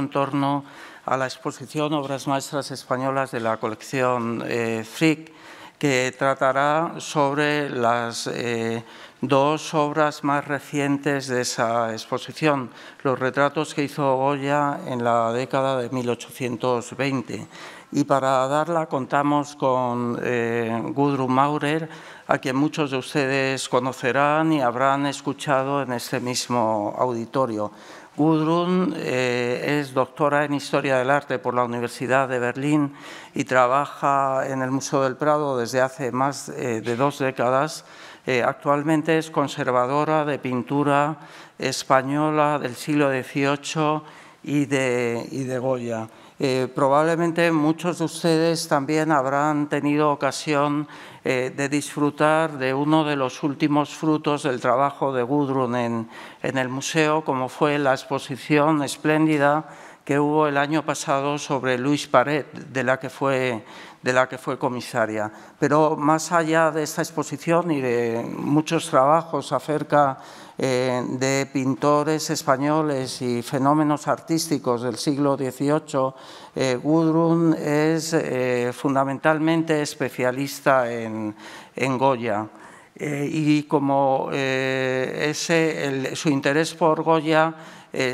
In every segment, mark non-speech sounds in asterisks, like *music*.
en torno a la exposición Obras Maestras Españolas de la colección eh, Frick que tratará sobre las eh, dos obras más recientes de esa exposición, los retratos que hizo Goya en la década de 1820. Y para darla contamos con eh, Gudrun Maurer, a quien muchos de ustedes conocerán y habrán escuchado en este mismo auditorio. Gudrun eh, es doctora en Historia del Arte por la Universidad de Berlín y trabaja en el Museo del Prado desde hace más eh, de dos décadas. Eh, actualmente es conservadora de pintura española del siglo XVIII y de Goya. Eh, probablemente muchos de ustedes también habrán tenido ocasión eh, de disfrutar de uno de los últimos frutos del trabajo de Gudrun en, en el museo, como fue la exposición espléndida que hubo el año pasado sobre Luis Paret, de la que fue de la que fue comisaria. Pero más allá de esta exposición y de muchos trabajos acerca eh, de pintores españoles y fenómenos artísticos del siglo XVIII, eh, Gudrun es eh, fundamentalmente especialista en, Goya. y como su interés por Goya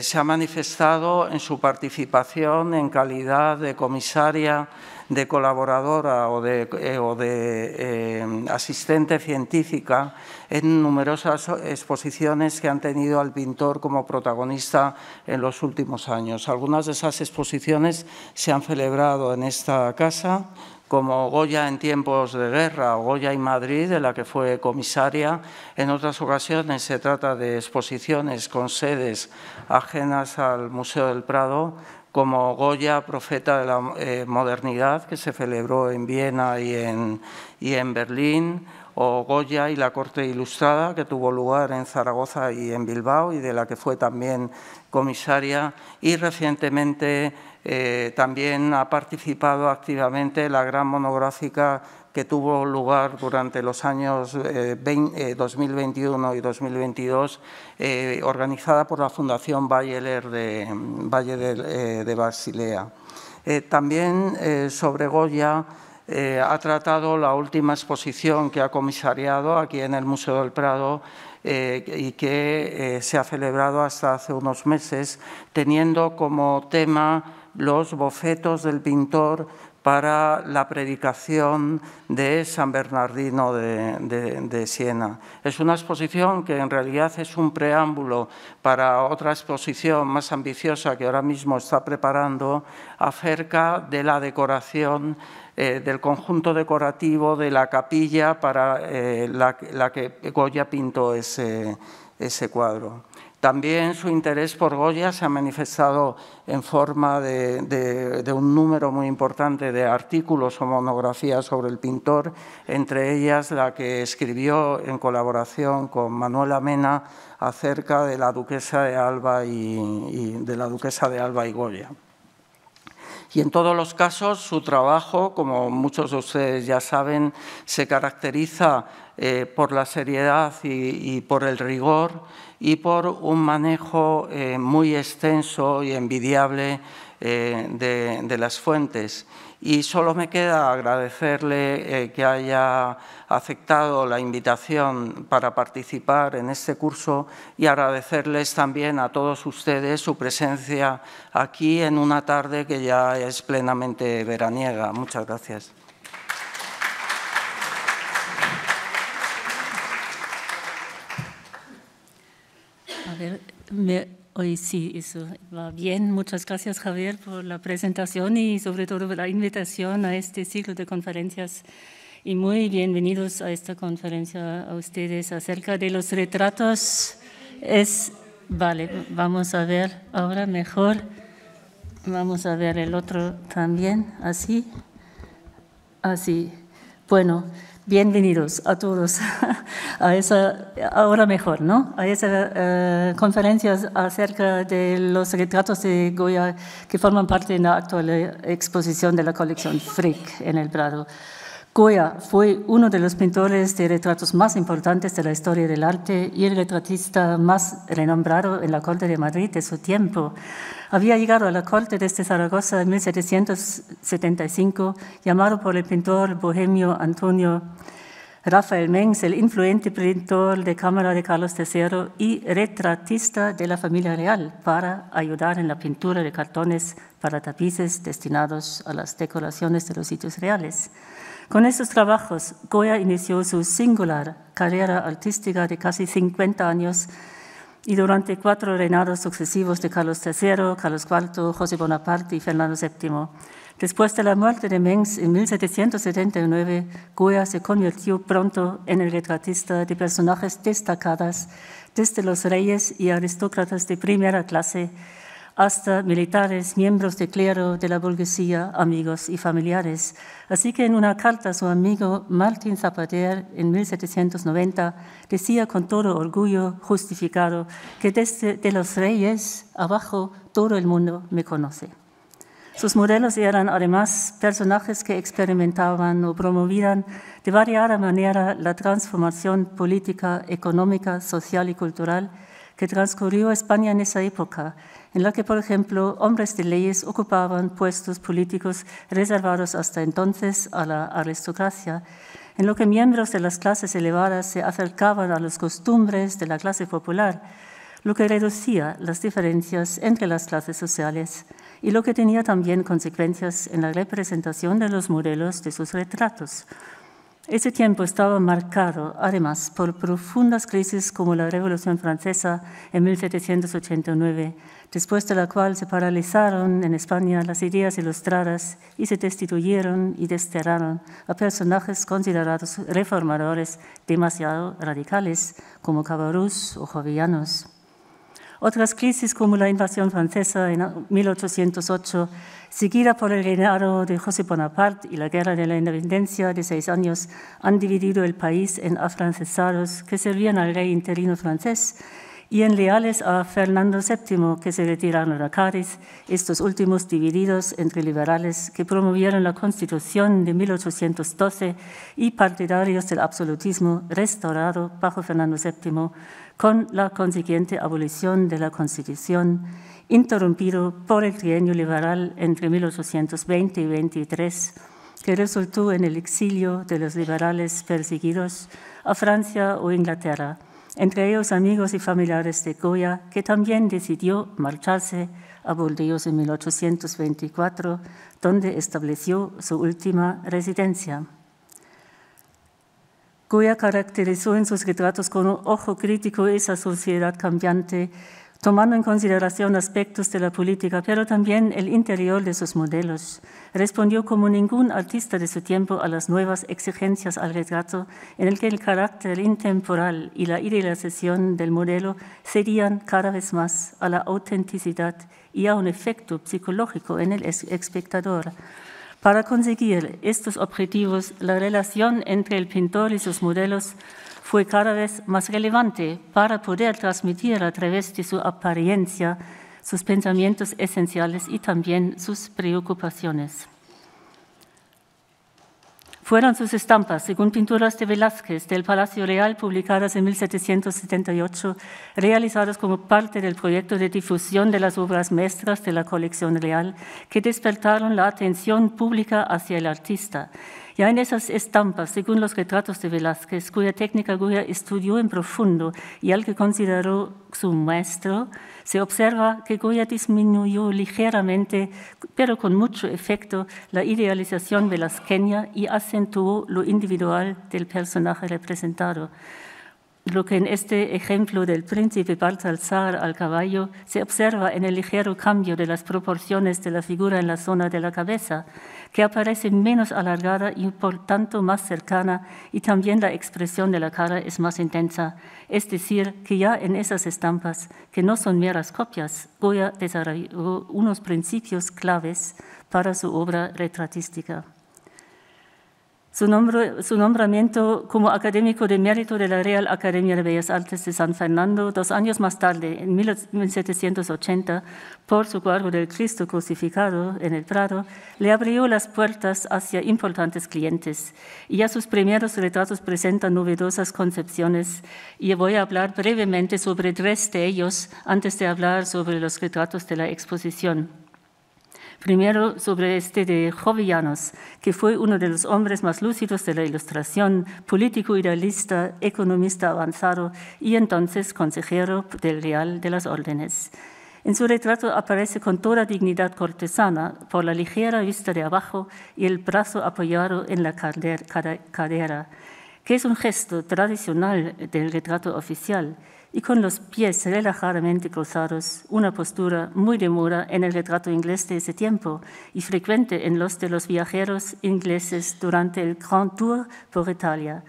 se ha manifestado en su participación en calidad de comisaria de colaboradora o de, eh, eh, asistente científica en numerosas exposiciones que han tenido al pintor como protagonista en los últimos años. Algunas de esas exposiciones se han celebrado en esta casa, como Goya en tiempos de guerra Goya y Madrid, de la que fue comisaria. En otras ocasiones se trata de exposiciones con sedes ajenas al Museo del Prado como Goya, profeta de la eh, modernidad, que se celebró en Viena y y en Berlín, o Goya y la Corte Ilustrada, que tuvo lugar en Zaragoza y en Bilbao y de la que fue también comisaria y recientemente eh, también ha participado activamente la gran monográfica que tuvo lugar durante los años 2021 eh, eh, y 2022, organizada por la Fundación Bayeler de, Valle de, de Basilea. también sobre Goya eh, ha tratado la última exposición que ha comisariado aquí en el Museo del Prado eh, y que eh, se ha celebrado hasta hace unos meses, teniendo como tema los bofetos del pintor para la predicación de San Bernardino de, Siena. Es una exposición que en realidad es un preámbulo para otra exposición más ambiciosa que ahora mismo está preparando acerca de la decoración eh, del conjunto decorativo de la capilla para eh, la, que Goya pintó ese cuadro. También su interés por Goya se ha manifestado en forma de, un número muy importante de artículos o monografías sobre el pintor, entre ellas la que escribió en colaboración con Manuela Mena acerca de la duquesa de Alba y, de la duquesa de Alba y Goya. Y en todos los casos, su trabajo, como muchos de ustedes ya saben, se caracteriza eh, por la seriedad y por el rigor y por un manejo eh, muy extenso y envidiable eh, de, las fuentes. Y solo me queda agradecerle eh, que haya aceptado la invitación para participar en este curso y agradecerles también a todos ustedes su presencia aquí en una tarde que ya es plenamente veraniega. Muchas gracias. ver, me, hoy sí, eso va bien. Muchas gracias, Javier, por la presentación y sobre todo por la invitación a este ciclo de conferencias. Y muy bienvenidos a esta conferencia a ustedes acerca de los retratos. Es, vale, vamos a ver ahora mejor. Vamos a ver el otro también, así. Así. Bueno, bienvenidos a todos *laughs* a esa, ahora mejor, ¿no? A esa eh, conferencia acerca de los retratos de Goya que forman parte de la actual eh, exposición de la colección Frick en el Prado. Goya fue uno de los pintores de retratos más importantes de la historia del arte y el retratista más renombrado en la corte de Madrid de su tiempo. Había llegado a la corte desde Zaragoza en 1775, llamado por el pintor bohemio Antonio Rafael Mengs, el influente pintor de cámara de Carlos III y retratista de la familia real, para ayudar en la pintura de cartones para tapices destinados a las decoraciones de los sitios reales. Con estos trabajos, Goya inició su singular carrera artística de casi 50 años y durante cuatro reinados sucesivos de Carlos III, Carlos IV, José Bonaparte y Fernando VII. Después de la muerte de Mengs en 1779, Goya se convirtió pronto en el retratista de personajes destacadas, desde los reyes y aristócratas de primera clase hasta militares, miembros de clero, de la burguesía, amigos y familiares. Así que en una carta su amigo Martín Zapater en 1790 decía con todo orgullo justificado que desde de los reyes abajo todo el mundo me conoce. Sus modelos eran además personajes que experimentaban o promovían de variada manera la transformación política, económica, social y cultural que transcurrió España en esa época en la que, por ejemplo, hombres de leyes ocupaban puestos políticos reservados hasta entonces a la aristocracia, en lo que miembros de las clases elevadas se acercaban a las costumbres de la clase popular, lo que reducía las diferencias entre las clases sociales y lo que tenía también consecuencias en la representación de los modelos de sus retratos, ese tiempo estaba marcado, además, por profundas crisis como la Revolución Francesa en 1789, después de la cual se paralizaron en España las ideas ilustradas y se destituyeron y desterraron a personajes considerados reformadores demasiado radicales como Cabarrús o Jovellanos. Otras crisis como la invasión francesa en 1808, seguida por el reinado de José Bonaparte y la guerra de la independencia de seis años, han dividido el país en afrancesados que servían al rey interino francés y en leales a Fernando VII, que se retiraron a Cádiz, estos últimos divididos entre liberales que promovieron la Constitución de 1812 y partidarios del absolutismo restaurado bajo Fernando VII con la consiguiente abolición de la Constitución, interrumpido por el trienio liberal entre 1820 y 23, que resultó en el exilio de los liberales perseguidos a Francia o Inglaterra, entre ellos amigos y familiares de Goya, que también decidió marcharse a Burdeos en 1824, donde estableció su última residencia. Goya caracterizó en sus retratos con un ojo crítico esa sociedad cambiante, tomando en consideración aspectos de la política, pero también el interior de sus modelos. Respondió como ningún artista de su tiempo a las nuevas exigencias al retrato, en el que el carácter intemporal y la idealización del modelo serían cada vez más a la autenticidad y a un efecto psicológico en el espectador. Para conseguir estos objetivos, la relación entre el pintor y sus modelos fue cada vez más relevante para poder transmitir a través de su apariencia sus pensamientos esenciales y también sus preocupaciones fueron sus estampas, según pinturas de Velázquez del Palacio Real publicadas en 1778, realizadas como parte del proyecto de difusión de las obras maestras de la colección real, que despertaron la atención pública hacia el artista ya en esas estampas, según los retratos de Velázquez, cuya técnica Goya estudió en profundo y al que consideró su maestro, se observa que Goya disminuyó ligeramente, pero con mucho efecto, la idealización velazqueña y acentuó lo individual del personaje representado lo que en este ejemplo del príncipe Baltasar al caballo se observa en el ligero cambio de las proporciones de la figura en la zona de la cabeza, que aparece menos alargada y por tanto más cercana, y también la expresión de la cara es más intensa. Es decir, que ya en esas estampas, que no son meras copias, Goya desarrolló unos principios claves para su obra retratística. Su, nombramiento como académico de mérito de la Real Academia de Bellas Artes de San Fernando dos años más tarde, en 1780, por su cuadro del Cristo crucificado en el Prado, le abrió las puertas hacia importantes clientes. Y ya sus primeros retratos presentan novedosas concepciones. Y voy a hablar brevemente sobre tres de ellos antes de hablar sobre los retratos de la exposición. Primero sobre este de Jovellanos, que fue uno de los hombres más lúcidos de la Ilustración, político idealista, economista avanzado y entonces consejero del Real de las Órdenes. En su retrato aparece con toda dignidad cortesana, por la ligera vista de abajo y el brazo apoyado en la cadera, que es un gesto tradicional del retrato oficial y con los pies relajadamente cruzados, una postura muy de moda en el retrato inglés de ese tiempo y frecuente en los de los viajeros ingleses durante el Grand Tour por Italia,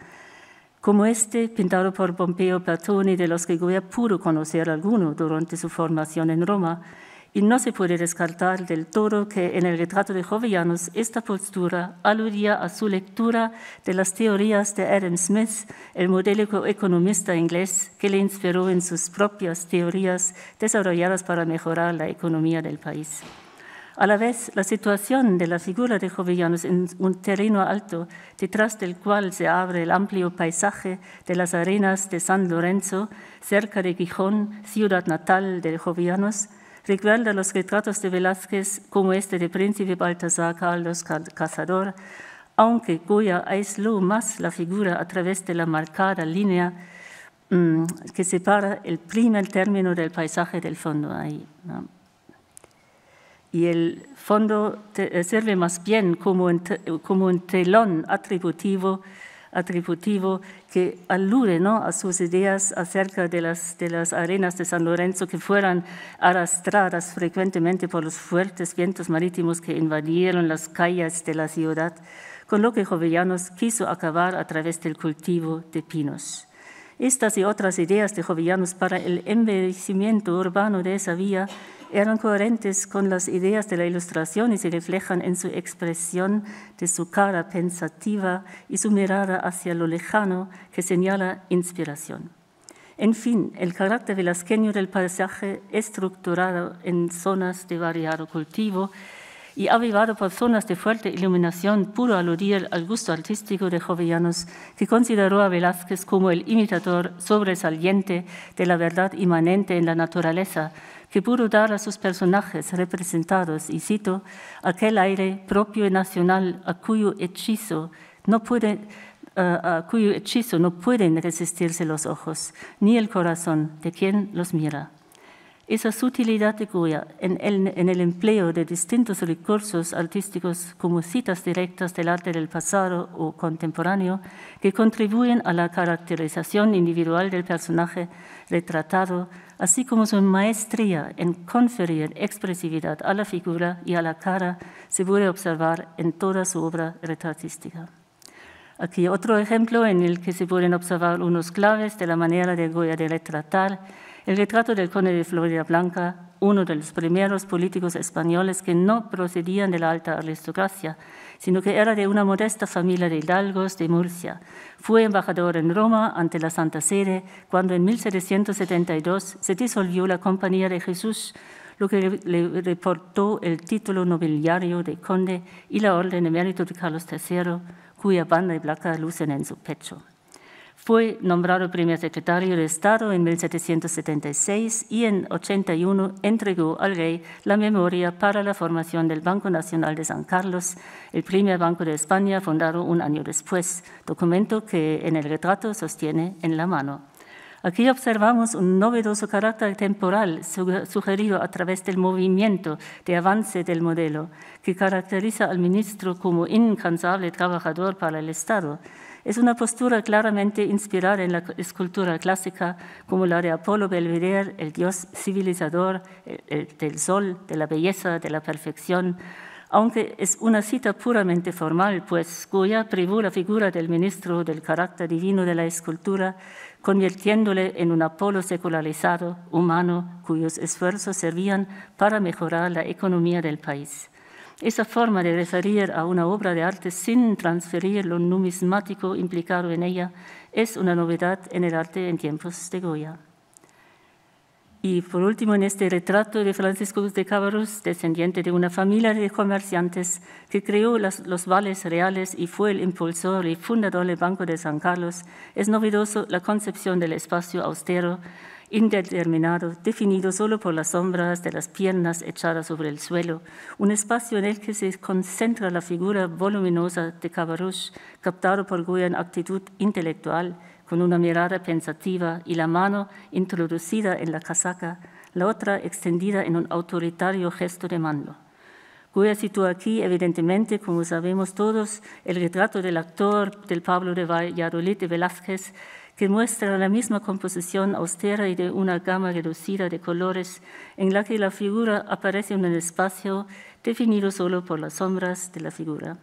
como este pintado por Pompeo Platoni, de los que Goya pudo conocer alguno durante su formación en Roma, y no se puede descartar del todo que en el retrato de Jovellanos esta postura aludía a su lectura de las teorías de Adam Smith, el modélico economista inglés que le inspiró en sus propias teorías desarrolladas para mejorar la economía del país. A la vez, la situación de la figura de Jovellanos en un terreno alto, detrás del cual se abre el amplio paisaje de las arenas de San Lorenzo, cerca de Gijón, ciudad natal de Jovellanos, Recuerda los retratos de Velázquez como este de Príncipe Baltasar Carlos Cazador, aunque Goya aisló más la figura a través de la marcada línea mm, que separa el primer término del paisaje del fondo ahí. y el fondo eh, sirve más bien como como un telón atributivo atributivo que alude ¿no? a sus ideas acerca de las, de las arenas de San Lorenzo que fueran arrastradas frecuentemente por los fuertes vientos marítimos que invadieron las calles de la ciudad, con lo que Jovellanos quiso acabar a través del cultivo de pinos. Estas y otras ideas de Jovellanos para el envejecimiento urbano de esa vía eran coherentes con las ideas de la ilustración y se reflejan en su expresión de su cara pensativa y su mirada hacia lo lejano que señala inspiración. En fin, el carácter velasqueño del paisaje estructurado en zonas de variado cultivo y avivado por zonas de fuerte iluminación pudo aludir al gusto artístico de Jovellanos, que consideró a Velázquez como el imitador sobresaliente de la verdad inmanente en la naturaleza, que pudo dar a sus personajes representados, y cito, aquel aire propio y nacional a cuyo hechizo no a cuyo hechizo no pueden resistirse los ojos, ni el corazón de quien los mira. Esa sutilidad de Goya en el empleo de distintos recursos artísticos como citas directas del arte del pasado o contemporáneo que contribuyen a la caracterización individual del personaje retratado, así como su maestría en conferir expresividad a la figura y a la cara, se puede observar en toda su obra retratística. Aquí otro ejemplo en el que se pueden observar unos claves de la manera de Goya de retratar el retrato del conde de Florida Blanca, uno de los primeros políticos españoles que no procedían de la alta aristocracia, sino que era de una modesta familia de hidalgos de Murcia. Fue embajador en Roma ante la Santa Sede cuando en 1772 se disolvió la Compañía de Jesús, lo que le reportó el título nobiliario de conde y la Orden de Mérito de Carlos III, cuya banda blanca lucen en su pecho. Fue nombrado primer secretario de Estado en 1776 y en 81 entregó al rey la memoria para la formación del Banco Nacional de San Carlos, el primer banco de España fundado un año después, documento que en el retrato sostiene en la mano. Aquí observamos un novedoso carácter temporal sugerido a través del movimiento de avance del modelo, que caracteriza al ministro como incansable trabajador para el Estado es una postura claramente inspirada en la escultura clásica, como la de Apolo Belvedere, el dios civilizador del sol, de la belleza, de la perfección, aunque es una cita puramente formal, pues Goya privó la figura del ministro del carácter divino de la escultura, convirtiéndole en un Apolo secularizado, humano, cuyos esfuerzos servían para mejorar la economía del país. Esa forma de referir a una obra de arte sin transferir lo numismático implicado en ella es una novedad en el arte en tiempos de Goya. Y por último, en este retrato de Francisco de Cabarrús, descendiente de una familia de comerciantes que creó los vales reales y fue el impulsor y fundador del Banco de San Carlos, es novedoso la concepción del espacio austero indeterminado, definido solo por las sombras de las piernas echadas sobre el suelo, un espacio en el que se concentra la figura voluminosa de Cavarouche captado por Goya en actitud intelectual, con una mirada pensativa y la mano introducida en la casaca, la otra extendida en un autoritario gesto de mando. Goya sitúa aquí, evidentemente, como sabemos todos, el retrato del actor del Pablo de Valladolid de Velázquez, que muestra la misma composición austera y de una gama reducida de colores en la que la figura aparece en un espacio definido solo por las sombras de la figura.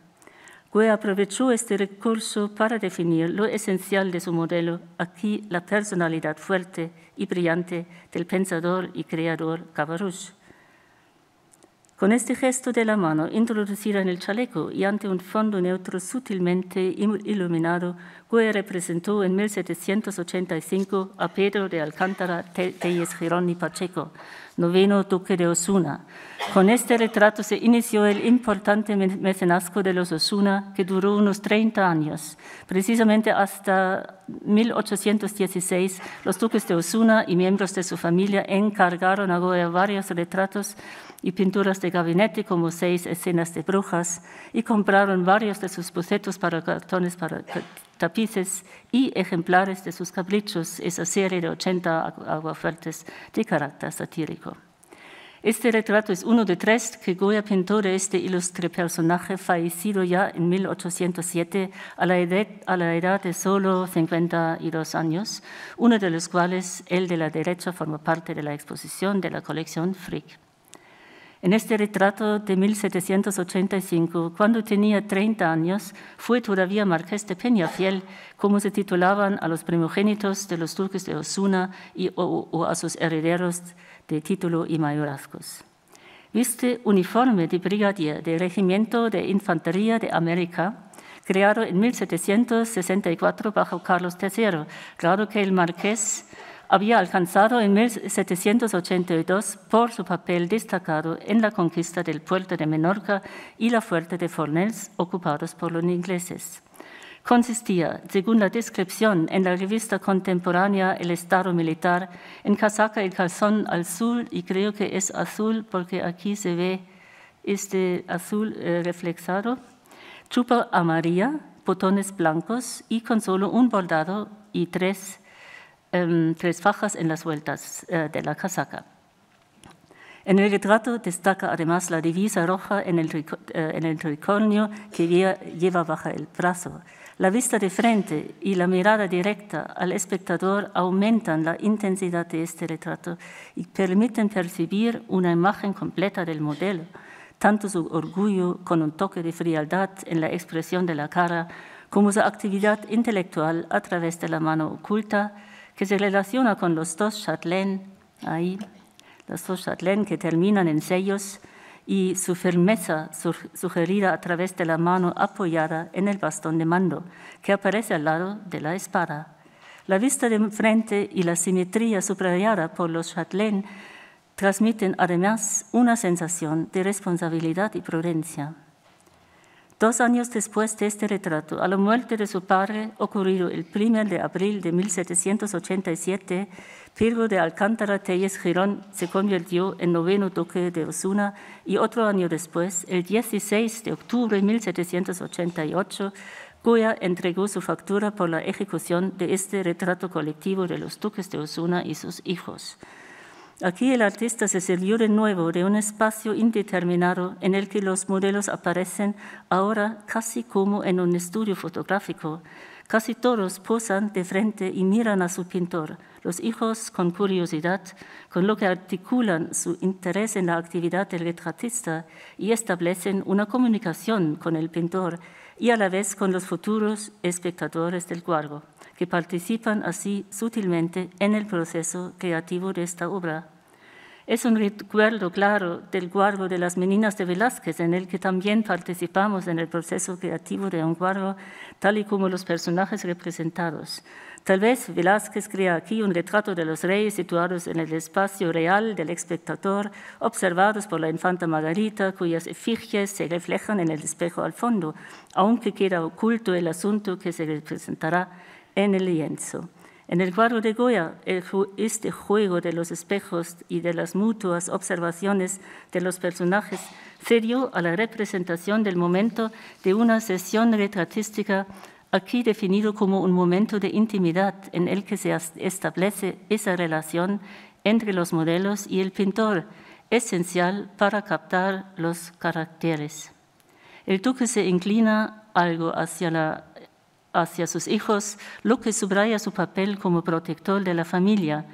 Gue aprovechó este recurso para definir lo esencial de su modelo, aquí la personalidad fuerte y brillante del pensador y creador Cavarouche con este gesto de la mano introducida en el chaleco y ante un fondo neutro sutilmente iluminado, Goya representó en 1785 a Pedro de Alcántara Telles Girón y Pacheco, noveno duque de Osuna. Con este retrato se inició el importante mecenazgo de los Osuna, que duró unos 30 años. Precisamente hasta 1816, los duques de Osuna y miembros de su familia encargaron a Goya varios retratos y pinturas de gabinete como seis escenas de brujas y compraron varios de sus bocetos para cartones para tapices y ejemplares de sus caprichos, esa serie de 80 aguafuertes de carácter satírico. Este retrato es uno de tres que Goya pintó de este ilustre personaje fallecido ya en 1807 a la, edad, a la edad de solo 52 años, uno de los cuales el de la derecha forma parte de la exposición de la colección Frick. En este retrato de 1785, cuando tenía 30 años, fue todavía marqués de Peñafiel, como se titulaban a los primogénitos de los turcos de Osuna o, a sus herederos de título y mayorazgos. Viste uniforme de brigadier del Regimiento de Infantería de América, creado en 1764 bajo Carlos III, claro que el marqués había alcanzado en 1782 por su papel destacado en la conquista del puerto de Menorca y la fuerte de Fornells ocupados por los ingleses. Consistía, según la descripción en la revista contemporánea El Estado Militar, en casaca y calzón azul, y creo que es azul porque aquí se ve este azul eh, reflexado, chupa amarilla, botones blancos y con solo un bordado y tres Em, tres fajas en las vueltas eh, de la casaca. En el retrato destaca además la divisa roja en el, eh, en el tricornio que lleva bajo el brazo. La vista de frente y la mirada directa al espectador aumentan la intensidad de este retrato y permiten percibir una imagen completa del modelo, tanto su orgullo con un toque de frialdad en la expresión de la cara como su actividad intelectual a través de la mano oculta que se relaciona con los dos Chatelain, ahí, los dos Chatelain que terminan en sellos, y su firmeza sugerida a través de la mano apoyada en el bastón de mando, que aparece al lado de la espada. La vista de frente y la simetría subrayada por los Chatelain transmiten además una sensación de responsabilidad y prudencia. Dos años después de este retrato, a la muerte de su padre, ocurrido el 1 de abril de 1787, Virgo de Alcántara Telles Girón se convirtió en noveno duque de Osuna y otro año después, el 16 de octubre de 1788, Goya entregó su factura por la ejecución de este retrato colectivo de los duques de Osuna y sus hijos. Aquí el artista se sirvió de nuevo de un espacio indeterminado en el que los modelos aparecen ahora casi como en un estudio fotográfico, Casi todos posan de frente y miran a su pintor. Los hijos con curiosidad, con lo que articulan su interés en la actividad del retratista y establecen una comunicación con el pintor y a la vez con los futuros espectadores del cuadro, que participan así sutilmente en el proceso creativo de esta obra es un recuerdo claro del guardo de las meninas de Velázquez, en el que también participamos en el proceso creativo de un guardo, tal y como los personajes representados. Tal vez Velázquez crea aquí un retrato de los reyes situados en el espacio real del espectador, observados por la infanta Margarita, cuyas efigies se reflejan en el espejo al fondo, aunque queda oculto el asunto que se representará en el lienzo. En el cuadro de Goya, este juego de los espejos y de las mutuas observaciones de los personajes se a la representación del momento de una sesión retratística aquí definido como un momento de intimidad en el que se establece esa relación entre los modelos y el pintor, esencial para captar los caracteres. El duque se inclina algo hacia la hacia sus hijos, lo que subraya su papel como protector de la familia.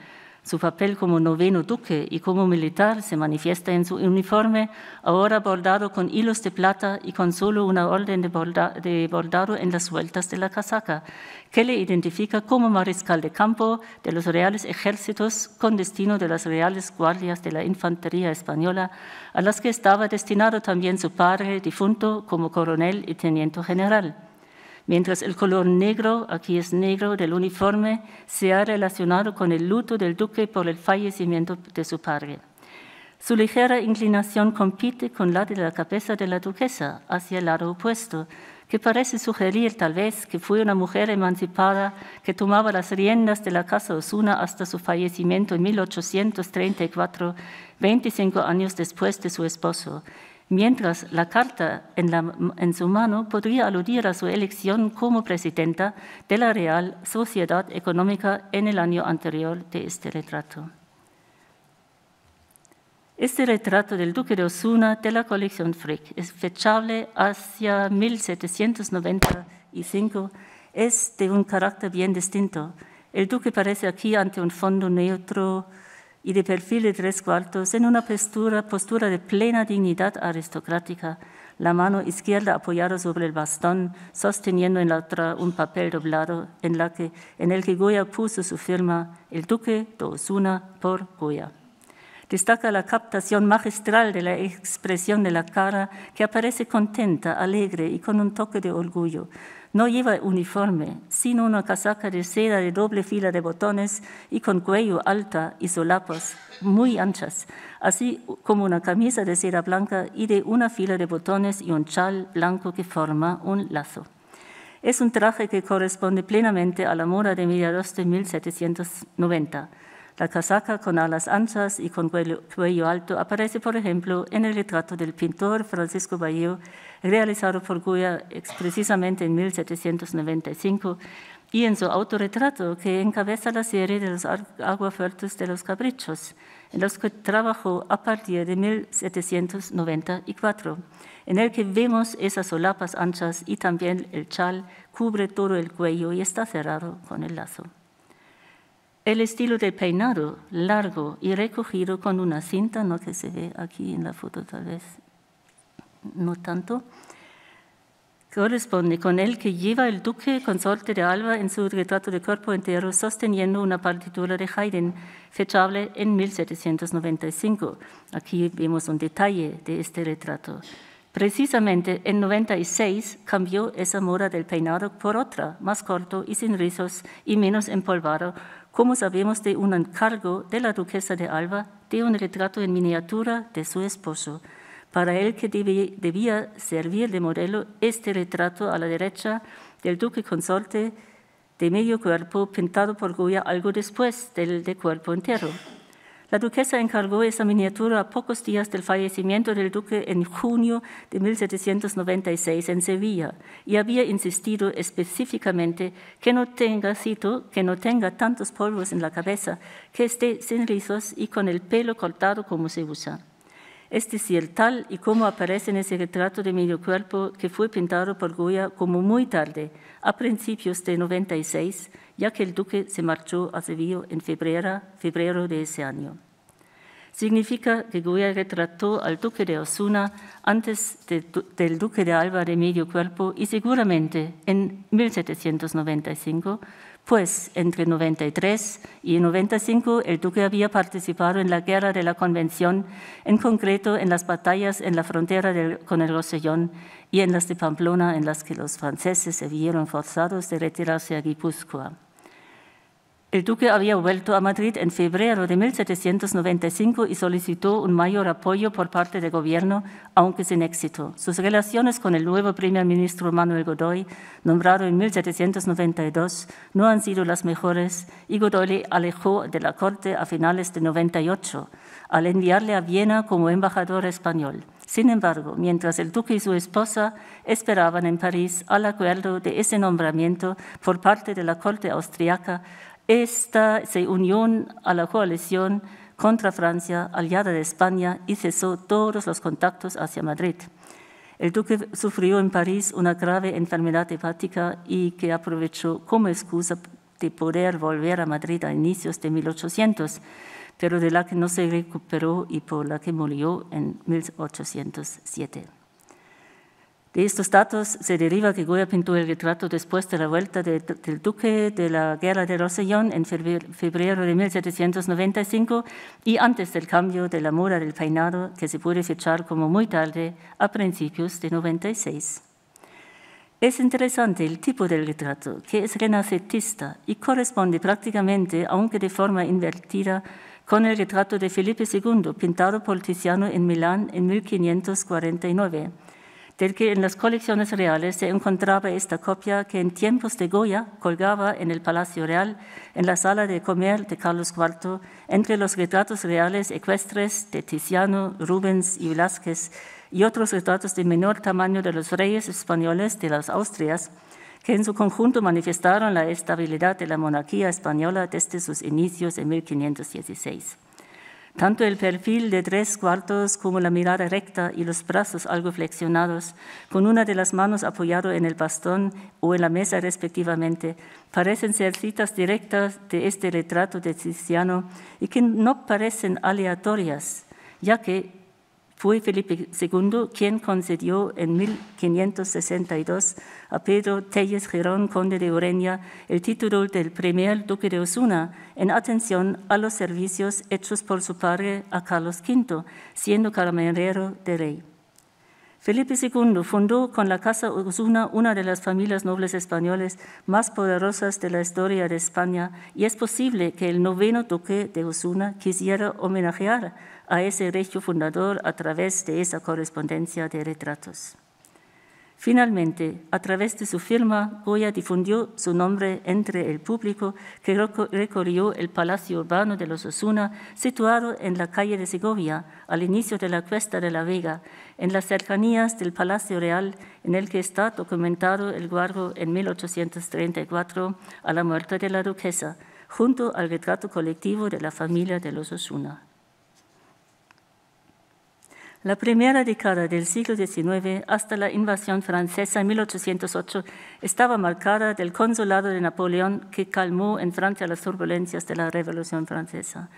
Su papel como noveno duque y como militar se manifiesta en su uniforme, ahora bordado con hilos de plata y con solo una orden de, bordado en las vueltas de la casaca, que le identifica como mariscal de campo de los reales ejércitos con destino de las reales guardias de la infantería española, a las que estaba destinado también su padre difunto como coronel y teniente general mientras el color negro, aquí es negro, del uniforme se ha relacionado con el luto del duque por el fallecimiento de su padre. Su ligera inclinación compite con la de la cabeza de la duquesa hacia el lado opuesto, que parece sugerir tal vez que fue una mujer emancipada que tomaba las riendas de la casa Osuna hasta su fallecimiento en 1834, 25 años después de su esposo, mientras la carta en, su mano podría aludir a su elección como presidenta de la Real Sociedad Económica en el año anterior de este retrato. Este retrato del duque de Osuna de la colección Frick es fechable hacia 1795, es de un carácter bien distinto. El duque parece aquí ante un fondo neutro, y de perfil de tres cuartos en una postura, de plena dignidad aristocrática, la mano izquierda apoyada sobre el bastón, sosteniendo en la otra un papel doblado en, en el que Goya puso su firma, el duque de Osuna por Goya. Destaca la captación magistral de la expresión de la cara, que aparece contenta, alegre y con un toque de orgullo, no lleva uniforme, sino una casaca de seda de doble fila de botones y con cuello alta y solapas muy anchas, así como una camisa de seda blanca y de una fila de botones y un chal blanco que forma un lazo. Es un traje que corresponde plenamente a la moda de mediados de 1790 la casaca con alas anchas y con cuello, alto aparece, por ejemplo, en el retrato del pintor Francisco Bayo, realizado por Goya precisamente en 1795, y en su autorretrato que encabeza la serie de los aguafuertes de los caprichos, en los que trabajó a partir de 1794, en el que vemos esas solapas anchas y también el chal cubre todo el cuello y está cerrado con el lazo. El estilo de peinado, largo y recogido con una cinta, no que se ve aquí en la foto tal vez, no tanto, corresponde con el que lleva el duque consorte de Alba en su retrato de cuerpo entero sosteniendo una partitura de Haydn, fechable en 1795. Aquí vemos un detalle de este retrato. Precisamente en 96 cambió esa moda del peinado por otra, más corto y sin rizos y menos empolvado, como sabemos de un encargo de la duquesa de Alba de un retrato en miniatura de su esposo, para el que debía servir de modelo este retrato a la derecha del duque consorte de medio cuerpo pintado por Goya algo después del de cuerpo entero. La duquesa encargó esa miniatura a pocos días del fallecimiento del duque en junio de 1796 en Sevilla y había insistido específicamente que no tenga, cito, que no tenga tantos polvos en la cabeza, que esté sin rizos y con el pelo cortado como se usa es decir, tal y como aparece en ese retrato de medio cuerpo que fue pintado por Goya como muy tarde, a principios de 96, ya que el duque se marchó a Sevilla en febrero, de ese año. Significa que Goya retrató al duque de Osuna antes del duque de Alba de medio cuerpo y seguramente en 1795, pues entre 93 y 95 el duque había participado en la guerra de la Convención, en concreto en las batallas en la frontera con el Rosellón y en las de Pamplona en las que los franceses se vieron forzados de retirarse a Guipúzcoa. El duque había vuelto a Madrid en febrero de 1795 y solicitó un mayor apoyo por parte del gobierno, aunque sin éxito. Sus relaciones con el nuevo primer ministro Manuel Godoy, nombrado en 1792, no han sido las mejores y Godoy le alejó de la corte a finales de 98, al enviarle a Viena como embajador español. Sin embargo, mientras el duque y su esposa esperaban en París al acuerdo de ese nombramiento por parte de la corte austriaca, esta se unió a la coalición contra Francia, aliada de España, y cesó todos los contactos hacia Madrid. El duque sufrió en París una grave enfermedad hepática y que aprovechó como excusa de poder volver a Madrid a inicios de 1800, pero de la que no se recuperó y por la que murió en 1807. De estos datos se deriva que Goya pintó el retrato después de la vuelta del duque de la guerra de Rosellón en febrero de 1795 y antes del cambio de la Mura del peinado que se puede fechar como muy tarde a principios de 96. Es interesante el tipo del retrato, que es renacentista y corresponde prácticamente, aunque de forma invertida, con el retrato de Felipe II, pintado por Tiziano en Milán en 1549 del que en las colecciones reales se encontraba esta copia que en tiempos de Goya colgaba en el Palacio Real, en la sala de comer de Carlos IV, entre los retratos reales ecuestres de Tiziano, Rubens y Velázquez y otros retratos de menor tamaño de los reyes españoles de las Austrias, que en su conjunto manifestaron la estabilidad de la monarquía española desde sus inicios en 1516. Tanto el perfil de tres cuartos como la mirada recta y los brazos algo flexionados, con una de las manos apoyado en el bastón o en la mesa respectivamente, parecen ser citas directas de este retrato de Tiziano y que no parecen aleatorias, ya que fue Felipe II quien concedió en 1562 a Pedro Telles Girón, conde de Ureña, el título del primer duque de Osuna en atención a los servicios hechos por su padre a Carlos V, siendo carmenero de rey. Felipe II fundó con la Casa Osuna una de las familias nobles españoles más poderosas de la historia de España y es posible que el noveno duque de Osuna quisiera homenajear a ese regio fundador a través de esa correspondencia de retratos. Finalmente, a través de su firma, Goya difundió su nombre entre el público que recorrió el Palacio Urbano de los Osuna, situado en la calle de Segovia, al inicio de la Cuesta de la Vega, en las cercanías del Palacio Real, en el que está documentado el guardo en 1834 a la muerte de la duquesa, junto al retrato colectivo de la familia de los Osuna la primera década del siglo XIX hasta la invasión francesa en 1808 estaba marcada del consulado de Napoleón que calmó en Francia las turbulencias de la Revolución Francesa.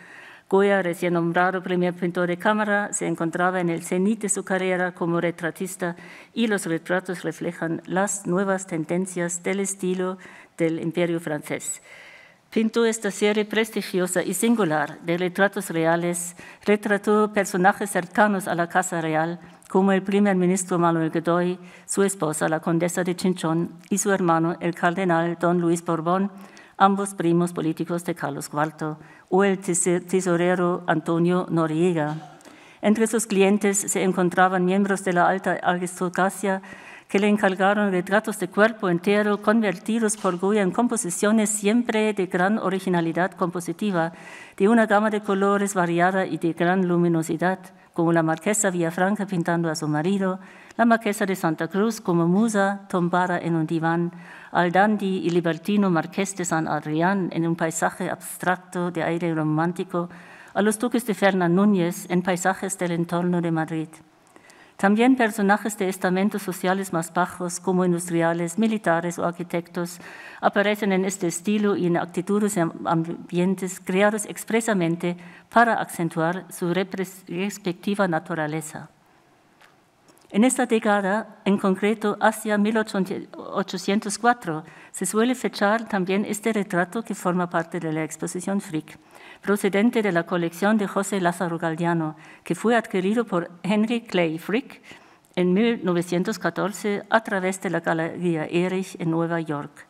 Goya, recién nombrado primer pintor de cámara, se encontraba en el cenit de su carrera como retratista y los retratos reflejan las nuevas tendencias del estilo del imperio francés pintó esta serie prestigiosa y singular de retratos reales, retrató personajes cercanos a la Casa Real, como el primer ministro Manuel Godoy, su esposa, la condesa de Chinchón, y su hermano, el cardenal don Luis Borbón, ambos primos políticos de Carlos IV, o el tesorero Antonio Noriega. Entre sus clientes se encontraban miembros de la alta aristocracia que le encargaron retratos de cuerpo entero convertidos por Goya en composiciones siempre de gran originalidad compositiva, de una gama de colores variada y de gran luminosidad, como la marquesa Villafranca pintando a su marido, la marquesa de Santa Cruz como musa tombada en un diván, al dandy y libertino marqués de San Adrián en un paisaje abstracto de aire romántico, a los toques de Fernán Núñez en paisajes del entorno de Madrid. También personajes de estamentos sociales más bajos, como industriales, militares o arquitectos, aparecen en este estilo y en actitudes y ambientes creados expresamente para acentuar su respectiva naturaleza. En esta década, en concreto hacia 1804, se suele fechar también este retrato que forma parte de la exposición Frick procedente de la colección de José Lázaro Galdiano, que fue adquirido por Henry Clay Frick en 1914 a través de la Galería Erich en Nueva York.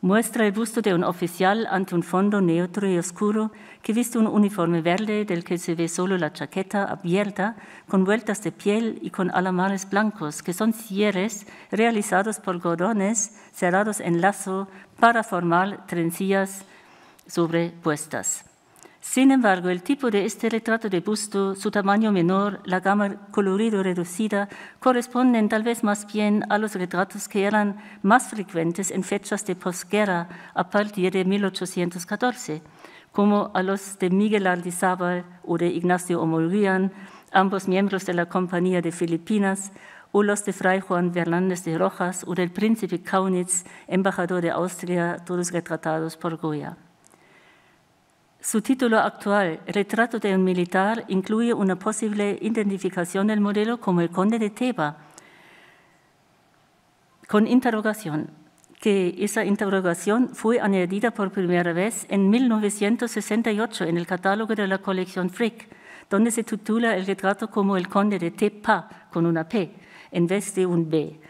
Muestra el busto de un oficial ante un fondo neutro y oscuro que viste un uniforme verde del que se ve solo la chaqueta abierta, con vueltas de piel y con alamares blancos, que son cierres realizados por gorones cerrados en lazo para formar trencillas sobrepuestas. Sin embargo, el tipo de este retrato de busto, su tamaño menor, la gama colorido reducida, corresponden tal vez más bien a los retratos que eran más frecuentes en fechas de posguerra a partir de 1814, como a los de Miguel Aldizábal o de Ignacio Omolguían, ambos miembros de la Compañía de Filipinas, o los de Fray Juan Fernández de Rojas o del príncipe Kaunitz, embajador de Austria, todos retratados por Goya. Su título actual, Retrato de un militar, incluye una posible identificación del modelo como el conde de Teba, con interrogación, que esa interrogación fue añadida por primera vez en 1968 en el catálogo de la colección Frick, donde se titula el retrato como el conde de Tepa, con una P, en vez de un B,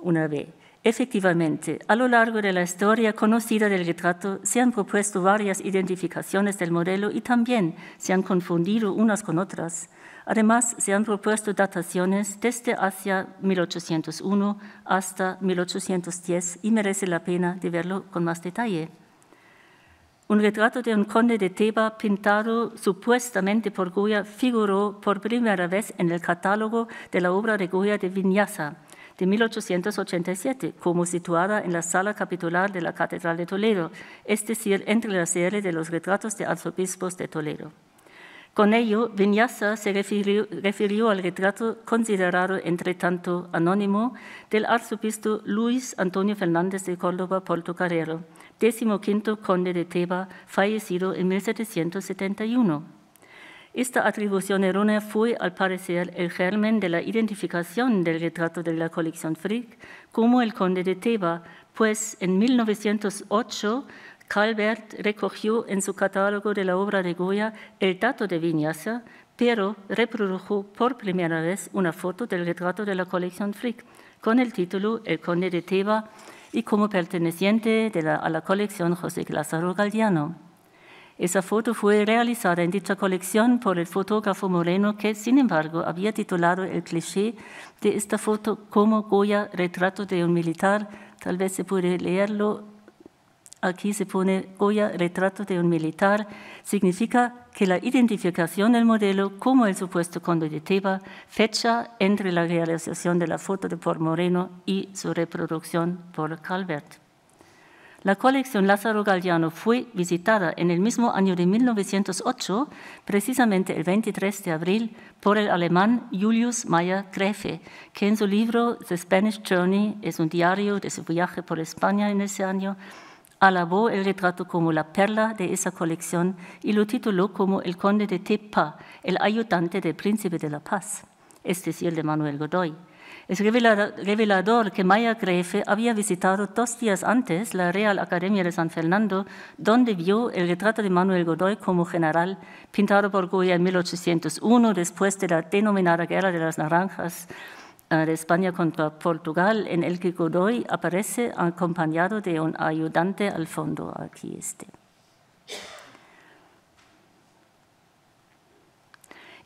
una B. Efectivamente, a lo largo de la historia conocida del retrato se han propuesto varias identificaciones del modelo y también se han confundido unas con otras. Además, se han propuesto dataciones desde hacia 1801 hasta 1810 y merece la pena de verlo con más detalle. Un retrato de un conde de Teba pintado supuestamente por Goya figuró por primera vez en el catálogo de la obra de Goya de Vinyasa de 1887 como situada en la sala capitular de la Catedral de Toledo, es decir, entre la serie de los retratos de arzobispos de Toledo. Con ello, Vinyasa se refirió, al retrato considerado, entre tanto, anónimo del arzobispo Luis Antonio Fernández de Córdoba Portocarrero, decimoquinto conde de Teba, fallecido en 1771. Esta atribución errónea fue, al parecer, el germen de la identificación del retrato de la colección Frick como el conde de Teba, pues en 1908 Calvert recogió en su catálogo de la obra de Goya el dato de Viñasa, pero reprodujo por primera vez una foto del retrato de la colección Frick con el título El conde de Teba y como perteneciente a la colección José Lázaro Galdiano. Esa foto fue realizada en dicha colección por el fotógrafo Moreno, que sin embargo había titulado el cliché de esta foto como Goya, retrato de un militar. Tal vez se puede leerlo. Aquí se pone Goya, retrato de un militar. Significa que la identificación del modelo como el supuesto conde de Teba fecha entre la realización de la foto de por Moreno y su reproducción por Calvert la colección Lázaro Galliano fue visitada en el mismo año de 1908, precisamente el 23 de abril, por el alemán Julius Meyer Grefe, que en su libro The Spanish Journey, es un diario de su viaje por España en ese año, alabó el retrato como la perla de esa colección y lo tituló como El Conde de Tepa, el ayudante del Príncipe de la Paz, este es decir, de Manuel Godoy. Es revelador que Maya Grefe había visitado dos días antes la Real Academia de San Fernando, donde vio el retrato de Manuel Godoy como general, pintado por Goya en 1801, después de la denominada Guerra de las Naranjas eh, de España contra Portugal, en el que Godoy aparece acompañado de un ayudante al fondo. Aquí este.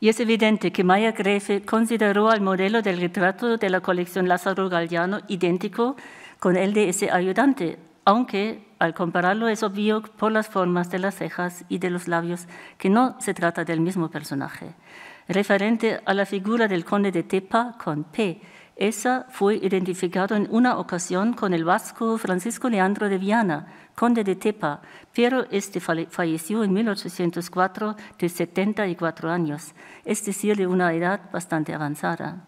Y es evidente que Maya Grefe consideró al modelo del retrato de la colección Lázaro Galdiano idéntico con el de ese ayudante, aunque al compararlo es obvio por las formas de las cejas y de los labios que no se trata del mismo personaje. Referente a la figura del conde de Tepa con P, esa fue identificado en una ocasión con el vasco Francisco Leandro de Viana, conde de Tepa, pero este falleció en 1804 de 74 años, es decir, de una edad bastante avanzada.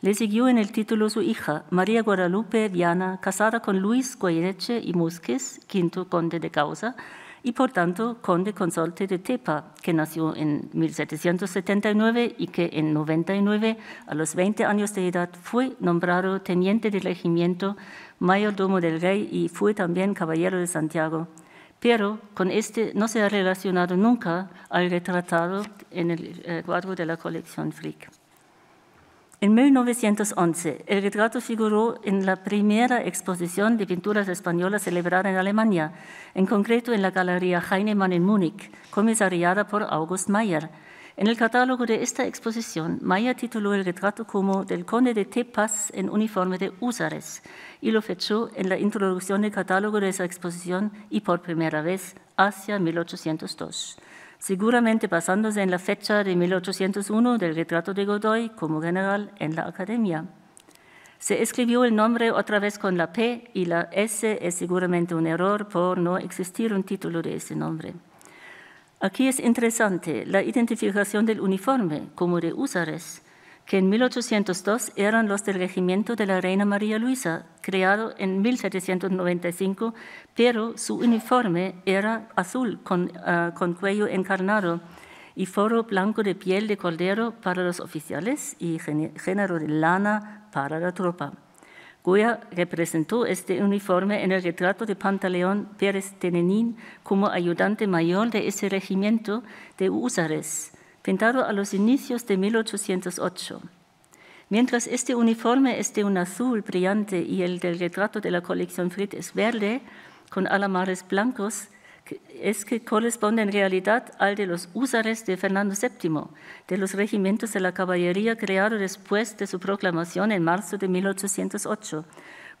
Le siguió en el título su hija, María Guadalupe Viana, casada con Luis Goyeneche y Musques, quinto conde de Causa, y por tanto conde consorte de Tepa, que nació en 1779 y que en 99, a los 20 años de edad, fue nombrado teniente de regimiento, mayordomo del rey y fue también caballero de Santiago. Pero con este no se ha relacionado nunca al retratado en el eh, cuadro de la colección Frick. En 1911, el retrato figuró en la primera exposición de pinturas españolas celebrada en Alemania, en concreto en la Galería Heinemann en Múnich, comisariada por August Mayer. En el catálogo de esta exposición, Mayer tituló el retrato como Del Conde de Tepas en uniforme de húsares y lo fechó en la introducción del catálogo de esa exposición y por primera vez hacia 1802 seguramente basándose en la fecha de 1801 del retrato de Godoy como general en la academia. Se escribió el nombre otra vez con la P y la S es seguramente un error por no existir un título de ese nombre. Aquí es interesante la identificación del uniforme como de húsares que en 1802 eran los del regimiento de la Reina María Luisa, creado en 1795, pero su uniforme era azul ah, con, cuello encarnado y foro blanco de piel de cordero para los oficiales y género de lana para la tropa. Goya representó este uniforme en el retrato de Pantaleón Pérez Tenenín como ayudante mayor de ese regimiento de húsares pintado a los inicios de 1808. Mientras este uniforme es de un azul brillante y el del retrato de la colección Fritz es verde, con alamares blancos, es que corresponde en realidad al de los húsares de Fernando VII, de los regimientos de la caballería creado después de su proclamación en marzo de 1808,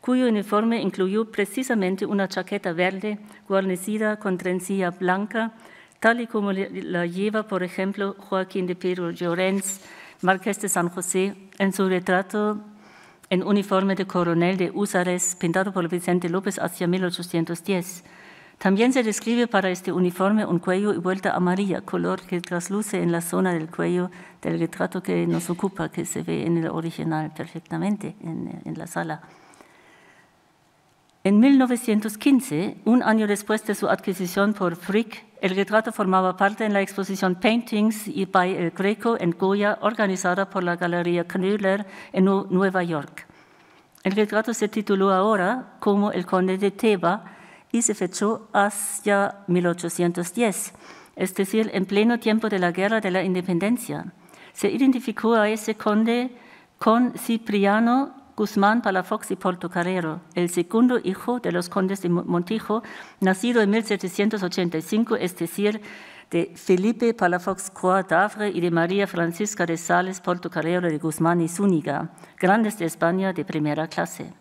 cuyo uniforme incluyó precisamente una chaqueta verde guarnecida con trencilla blanca tal y como la lleva, por ejemplo, Joaquín de Pedro Llorens, marqués de San José, en su retrato en uniforme de coronel de húsares pintado por Vicente López hacia 1810. También se describe para este uniforme un cuello y vuelta amarilla, color que trasluce en la zona del cuello del retrato que nos ocupa, que se ve en el original perfectamente en, en la sala. En 1915, un año después de su adquisición por Frick, el retrato formaba parte en la exposición Paintings by el Greco en Goya, organizada por la Galería Knüller en Nueva York. El retrato se tituló ahora como El Conde de Teba y se fechó hacia 1810, es decir, en pleno tiempo de la Guerra de la Independencia. Se identificó a ese conde con Cipriano Guzmán Palafox y Portocarrero, el segundo hijo de los condes de Montijo, nacido en 1785, es decir, de Felipe Palafox Croix y de María Francisca de Sales Portocarrero de Guzmán y Zúñiga, grandes de España de primera clase.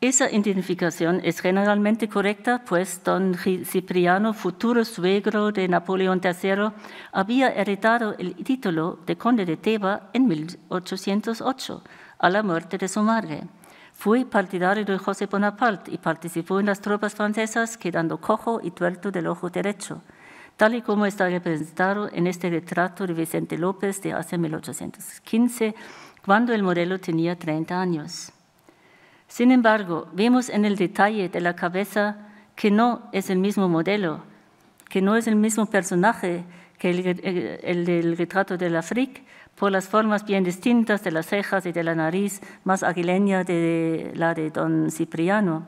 Esa identificación es generalmente correcta, pues don Cipriano, futuro suegro de Napoleón III, había heredado el título de conde de Teba en 1808 a la muerte de su madre. Fue partidario de José Bonaparte y participó en las tropas francesas quedando cojo y tuerto del ojo derecho, tal y como está representado en este retrato de Vicente López de hace 1815, cuando el modelo tenía 30 años. Sin embargo, vemos en el detalle de la cabeza que no es el mismo modelo, que no es el mismo personaje que el, del retrato de la Frick, por las formas bien distintas de las cejas y de la nariz más aguileña de la de don Cipriano,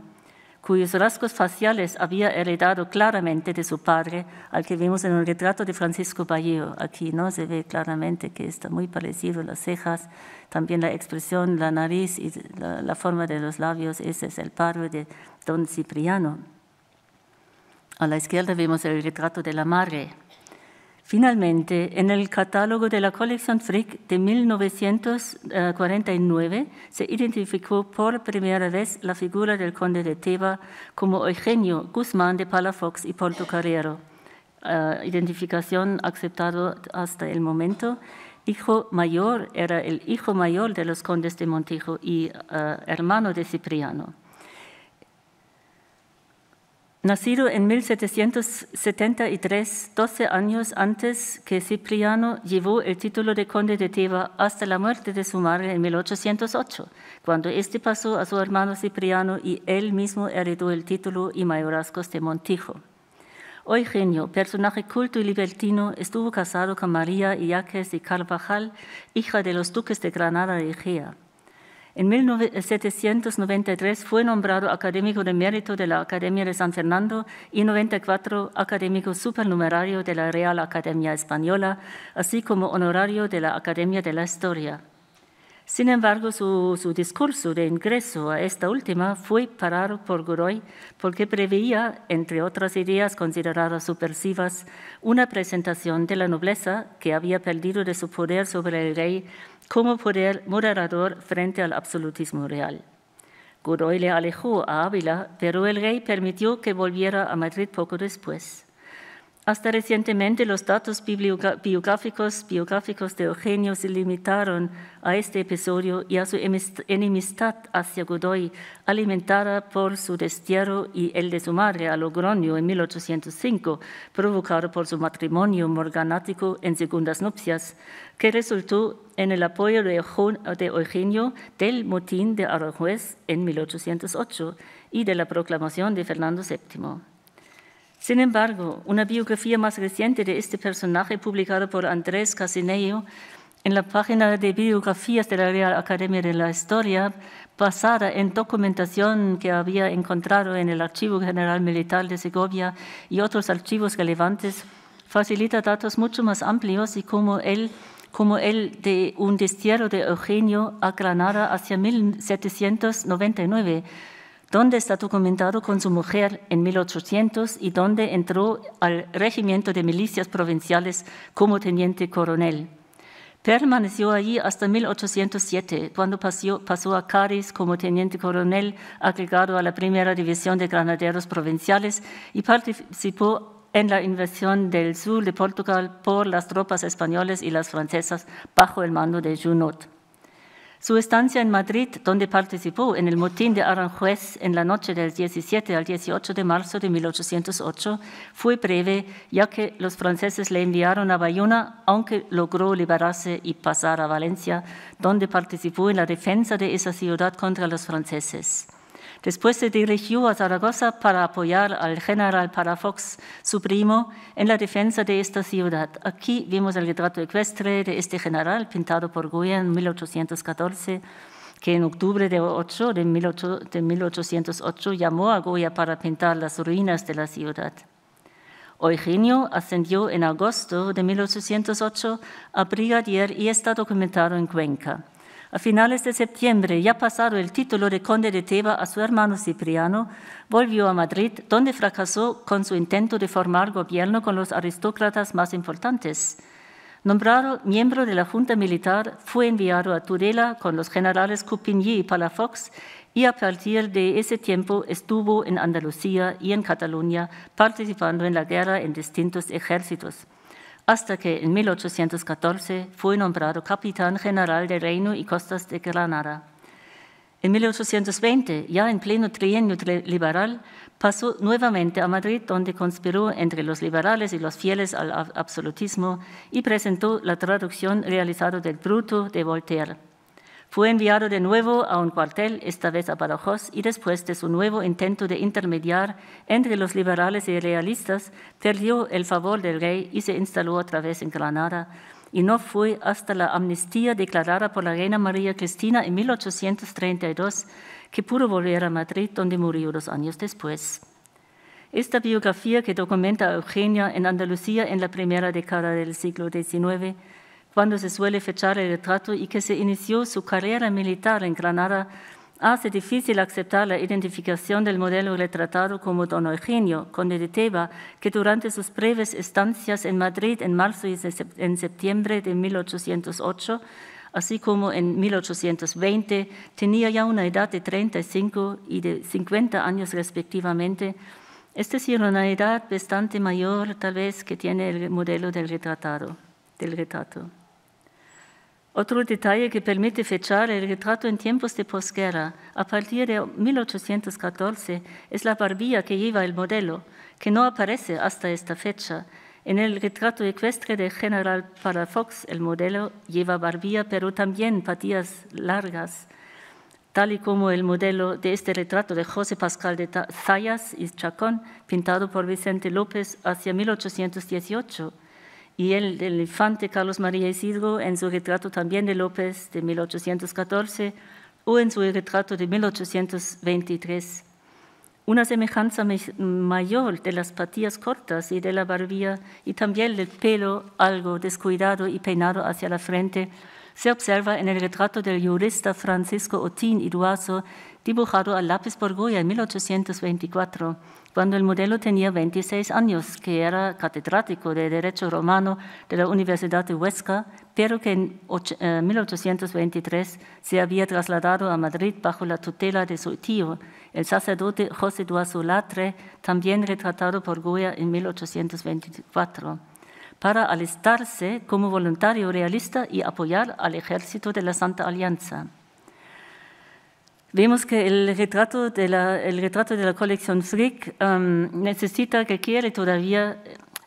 cuyos rasgos faciales había heredado claramente de su padre, al que vimos en el retrato de Francisco vallejo Aquí no se ve claramente que está muy parecido las cejas, también la expresión, la nariz y la forma de los labios, ese es el padre de don Cipriano. A la izquierda vemos el retrato de la madre, Finalmente, en el catálogo de la colección Frick de 1949 se identificó por primera vez la figura del conde de Teba como Eugenio Guzmán de Palafox y Porto Carrero. Ah, identificación aceptada hasta el momento. Hijo mayor era el hijo mayor de los condes de Montijo y ah, hermano de Cipriano. Nacido en 1773, 12 años antes que Cipriano llevó el título de conde de Teva hasta la muerte de su madre en 1808, cuando este pasó a su hermano Cipriano y él mismo heredó el título y mayorazgos de Montijo. Eugenio, personaje culto y libertino, estuvo casado con María Iáquez y Carvajal, hija de los duques de Granada y Egea. En 1793 fue nombrado académico de mérito de la Academia de San Fernando y 94 académico supernumerario de la Real Academia Española, así como honorario de la Academia de la Historia. Sin embargo, su, discurso de ingreso a esta última fue parado por Godoy porque preveía, entre otras ideas consideradas subversivas, una presentación de la nobleza que había perdido de su poder sobre el rey como poder moderador frente al absolutismo real. Godoy le alejó a Ávila, pero el rey permitió que volviera a Madrid poco después. Hasta recientemente los datos biográficos, de Eugenio se limitaron a este episodio y a su enemistad hacia Godoy, alimentada por su destierro y el de su madre a Logroño en 1805, provocado por su matrimonio morganático en segundas nupcias, que resultó en el apoyo de Eugenio del motín de Aranjuez en 1808 y de la proclamación de Fernando VII. Sin embargo, una biografía más reciente de este personaje, publicada por Andrés Casinello en la página de biografías de la Real Academia de la Historia, basada en documentación que había encontrado en el Archivo General Militar de Segovia y otros archivos relevantes, facilita datos mucho más amplios y como como el de un destierro de Eugenio a Granada hacia 1799 donde está documentado con su mujer en 1800 y donde entró al regimiento de milicias provinciales como teniente coronel. Permaneció allí hasta 1807, cuando pasó, a Cádiz como teniente coronel agregado a la primera división de granaderos provinciales y participó en la invasión del sur de Portugal por las tropas españolas y las francesas bajo el mando de Junot. Su estancia en Madrid, donde participó en el motín de Aranjuez en la noche del 17 al 18 de marzo de 1808, fue breve, ya que los franceses le enviaron a Bayona, aunque logró liberarse y pasar a Valencia, donde participó en la defensa de esa ciudad contra los franceses. Después se dirigió a Zaragoza para apoyar al general Parafox, su primo, en la defensa de esta ciudad. Aquí vimos el retrato ecuestre de este general pintado por Goya en 1814 que en octubre de, 8, de 1808 llamó a Goya para pintar las ruinas de la ciudad. Eugenio ascendió en agosto de 1808 a brigadier y está documentado en Cuenca. A finales de septiembre, ya pasado el título de conde de Teba a su hermano Cipriano, volvió a Madrid, donde fracasó con su intento de formar gobierno con los aristócratas más importantes. Nombrado miembro de la Junta Militar, fue enviado a Tudela con los generales Coupigny y Palafox y a partir de ese tiempo estuvo en Andalucía y en Cataluña participando en la guerra en distintos ejércitos hasta que en 1814 fue nombrado capitán general del Reino y Costas de Granada. En 1820, ya en pleno trienio liberal, pasó nuevamente a Madrid, donde conspiró entre los liberales y los fieles al absolutismo y presentó la traducción realizada del Bruto de Voltaire. Fue enviado de nuevo a un cuartel, esta vez a Badajoz, y después de su nuevo intento de intermediar entre los liberales y realistas, perdió el favor del rey y se instaló otra vez en Granada. Y no fue hasta la amnistía declarada por la reina María Cristina en 1832 que pudo volver a Madrid, donde murió dos años después. Esta biografía que documenta a Eugenia en Andalucía en la primera década del siglo XIX cuando se suele fechar el retrato y que se inició su carrera militar en Granada, hace difícil aceptar la identificación del modelo retratado como don Eugenio, conde de Teba, que durante sus breves estancias en Madrid en marzo y en septiembre de 1808, así como en 1820, tenía ya una edad de 35 y de 50 años respectivamente, es este decir, una edad bastante mayor tal vez que tiene el modelo del retratado, del retrato. Otro detalle que permite fechar el retrato en tiempos de posguerra, a partir de 1814, es la barbilla que lleva el modelo, que no aparece hasta esta fecha. En el retrato ecuestre de General Parafox, el modelo lleva barbilla, pero también patillas largas, tal y como el modelo de este retrato de José Pascal de Zayas y Chacón, pintado por Vicente López hacia 1818 y el, del infante Carlos María Isidro en su retrato también de López de 1814 o en su retrato de 1823. Una semejanza mayor de las patillas cortas y de la barbilla y también del pelo algo descuidado y peinado hacia la frente se observa en el retrato del jurista Francisco Otín Duazo dibujado a lápiz por en 1824 cuando el modelo tenía 26 años, que era catedrático de Derecho Romano de la Universidad de Huesca, pero que en 1823 eh, se había trasladado a Madrid bajo la tutela de su tío, el sacerdote José Duazo también retratado por Goya en 1824, para alistarse como voluntario realista y apoyar al ejército de la Santa Alianza. Vemos que el retrato de la, el retrato de la colección Frick um, necesita, requiere todavía,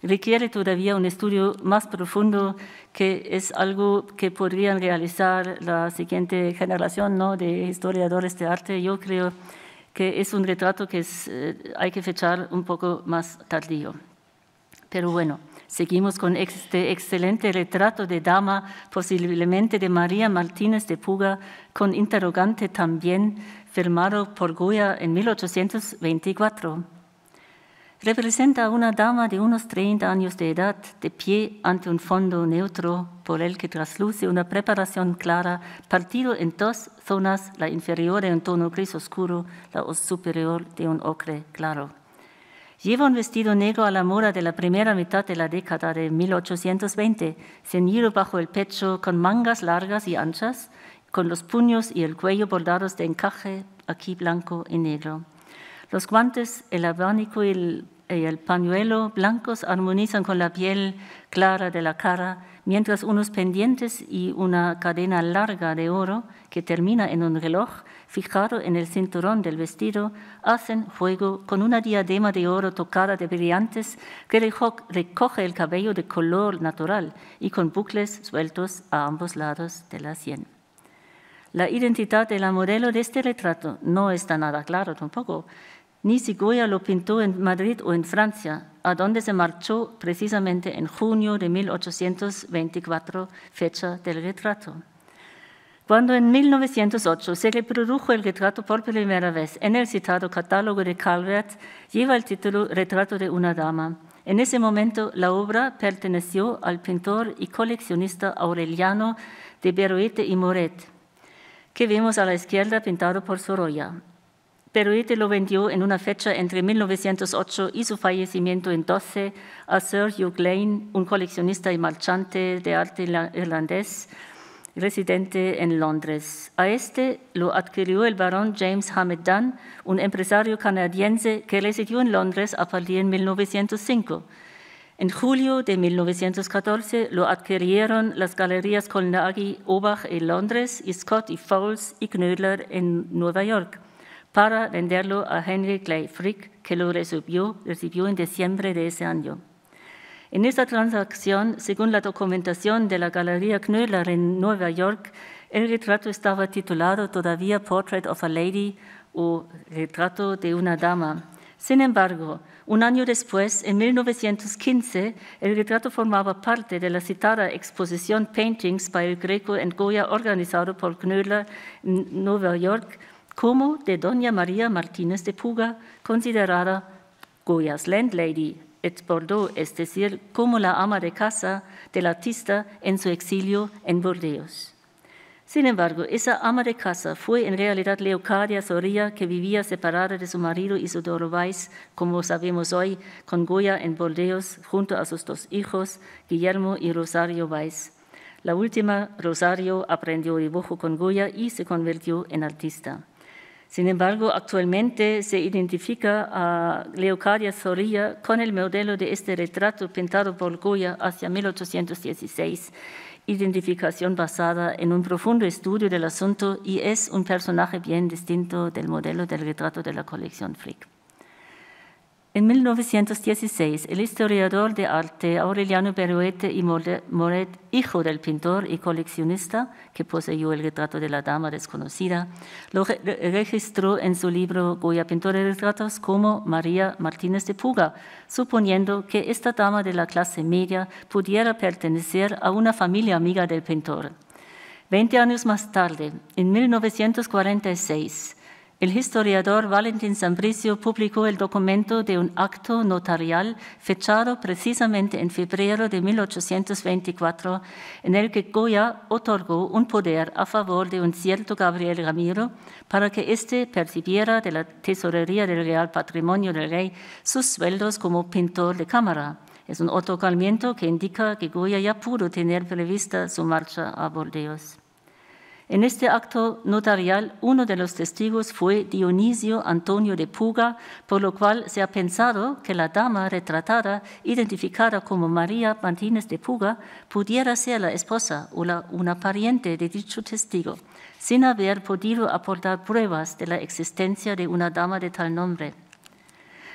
requiere todavía un estudio más profundo, que es algo que podrían realizar la siguiente generación de historiadores de arte. Yo creo que es un retrato que eh, hay que fechar un poco más tardío. Pero bueno. Seguimos con este excelente retrato de dama, posiblemente de María Martínez de Puga, con interrogante también, firmado por Goya en 1824. Representa a una dama de unos 30 años de edad, de pie ante un fondo neutro por el que trasluce una preparación clara, partido en dos zonas, la inferior de un tono gris oscuro, la superior de un ocre claro. Lleva un vestido negro a la mora de la primera mitad de la década de 1820, ceñido bajo el pecho con mangas largas y anchas, con los puños y el cuello bordados de encaje, aquí blanco y negro. Los guantes, el abanico y el pañuelo blancos armonizan con la piel clara de la cara, mientras unos pendientes y una cadena larga de oro que termina en un reloj fijado en el cinturón del vestido, hacen juego con una diadema de oro tocada de brillantes que recoge el cabello de color natural y con bucles sueltos a ambos lados de la sien. La identidad de la modelo de este retrato no está nada claro tampoco, ni si Goya lo pintó en Madrid o en Francia, a donde se marchó precisamente en junio de 1824, fecha del retrato. Cuando en 1908 se reprodujo el retrato por primera vez en el citado catálogo de Calvert, lleva el título Retrato de una dama. En ese momento la obra perteneció al pintor y coleccionista Aureliano de Beroete y Moret, que vemos a la izquierda pintado por Sorolla. Beroete lo vendió en una fecha entre 1908 y su fallecimiento en 12 a Sir Hugh Lane, un coleccionista y marchante de arte irlandés, residente en Londres. A este lo adquirió el barón James Dunn, un empresario canadiense que residió en Londres a partir de 1905. En julio de 1914 lo adquirieron las galerías Colnaghi, Obach en Londres y Scott y Fowles y Knödler en Nueva York para venderlo a Henry Clay Frick, que lo recibió en diciembre de ese año. En esa transacción, según la documentación de la Galería Knöller en Nueva York, el retrato estaba titulado todavía Portrait of a Lady o Retrato de una Dama. Sin embargo, un año después, en 1915, el retrato formaba parte de la citada exposición Paintings by el Greco en Goya organizado por Knöller en Nueva York como de Doña María Martínez de Puga, considerada Goya's Landlady es Bordeaux, es decir, como la ama de casa del artista en su exilio en Bordeaux. Sin embargo, esa ama de casa fue en realidad Leocadia Soria, que vivía separada de su marido Isidoro Weiss, como sabemos hoy, con Goya en Bordeaux junto a sus dos hijos, Guillermo y Rosario Weiss. La última, Rosario, aprendió dibujo con Goya y se convirtió en artista. Sin embargo, actualmente se identifica a Leocadia Zorrilla con el modelo de este retrato pintado por Goya hacia 1816, identificación basada en un profundo estudio del asunto y es un personaje bien distinto del modelo del retrato de la colección Frick. En 1916, el historiador de arte Aureliano Beruete y Moret, hijo del pintor y coleccionista que poseyó el retrato de la dama desconocida, lo registró en su libro Goya Pintor de Retratos como María Martínez de Puga, suponiendo que esta dama de la clase media pudiera pertenecer a una familia amiga del pintor. Veinte años más tarde, en 1946, el historiador Valentín Sambricio publicó el documento de un acto notarial fechado precisamente en febrero de 1824, en el que Goya otorgó un poder a favor de un cierto Gabriel Ramiro para que éste percibiera de la tesorería del Real Patrimonio del Rey sus sueldos como pintor de cámara. Es un otro que indica que Goya ya pudo tener prevista su marcha a Bordeos. En este acto notarial, uno de los testigos fue Dionisio Antonio de Puga, por lo cual se ha pensado que la dama retratada, identificada como María Martínez de Puga, pudiera ser la esposa o una pariente de dicho testigo, sin haber podido aportar pruebas de la existencia de una dama de tal nombre.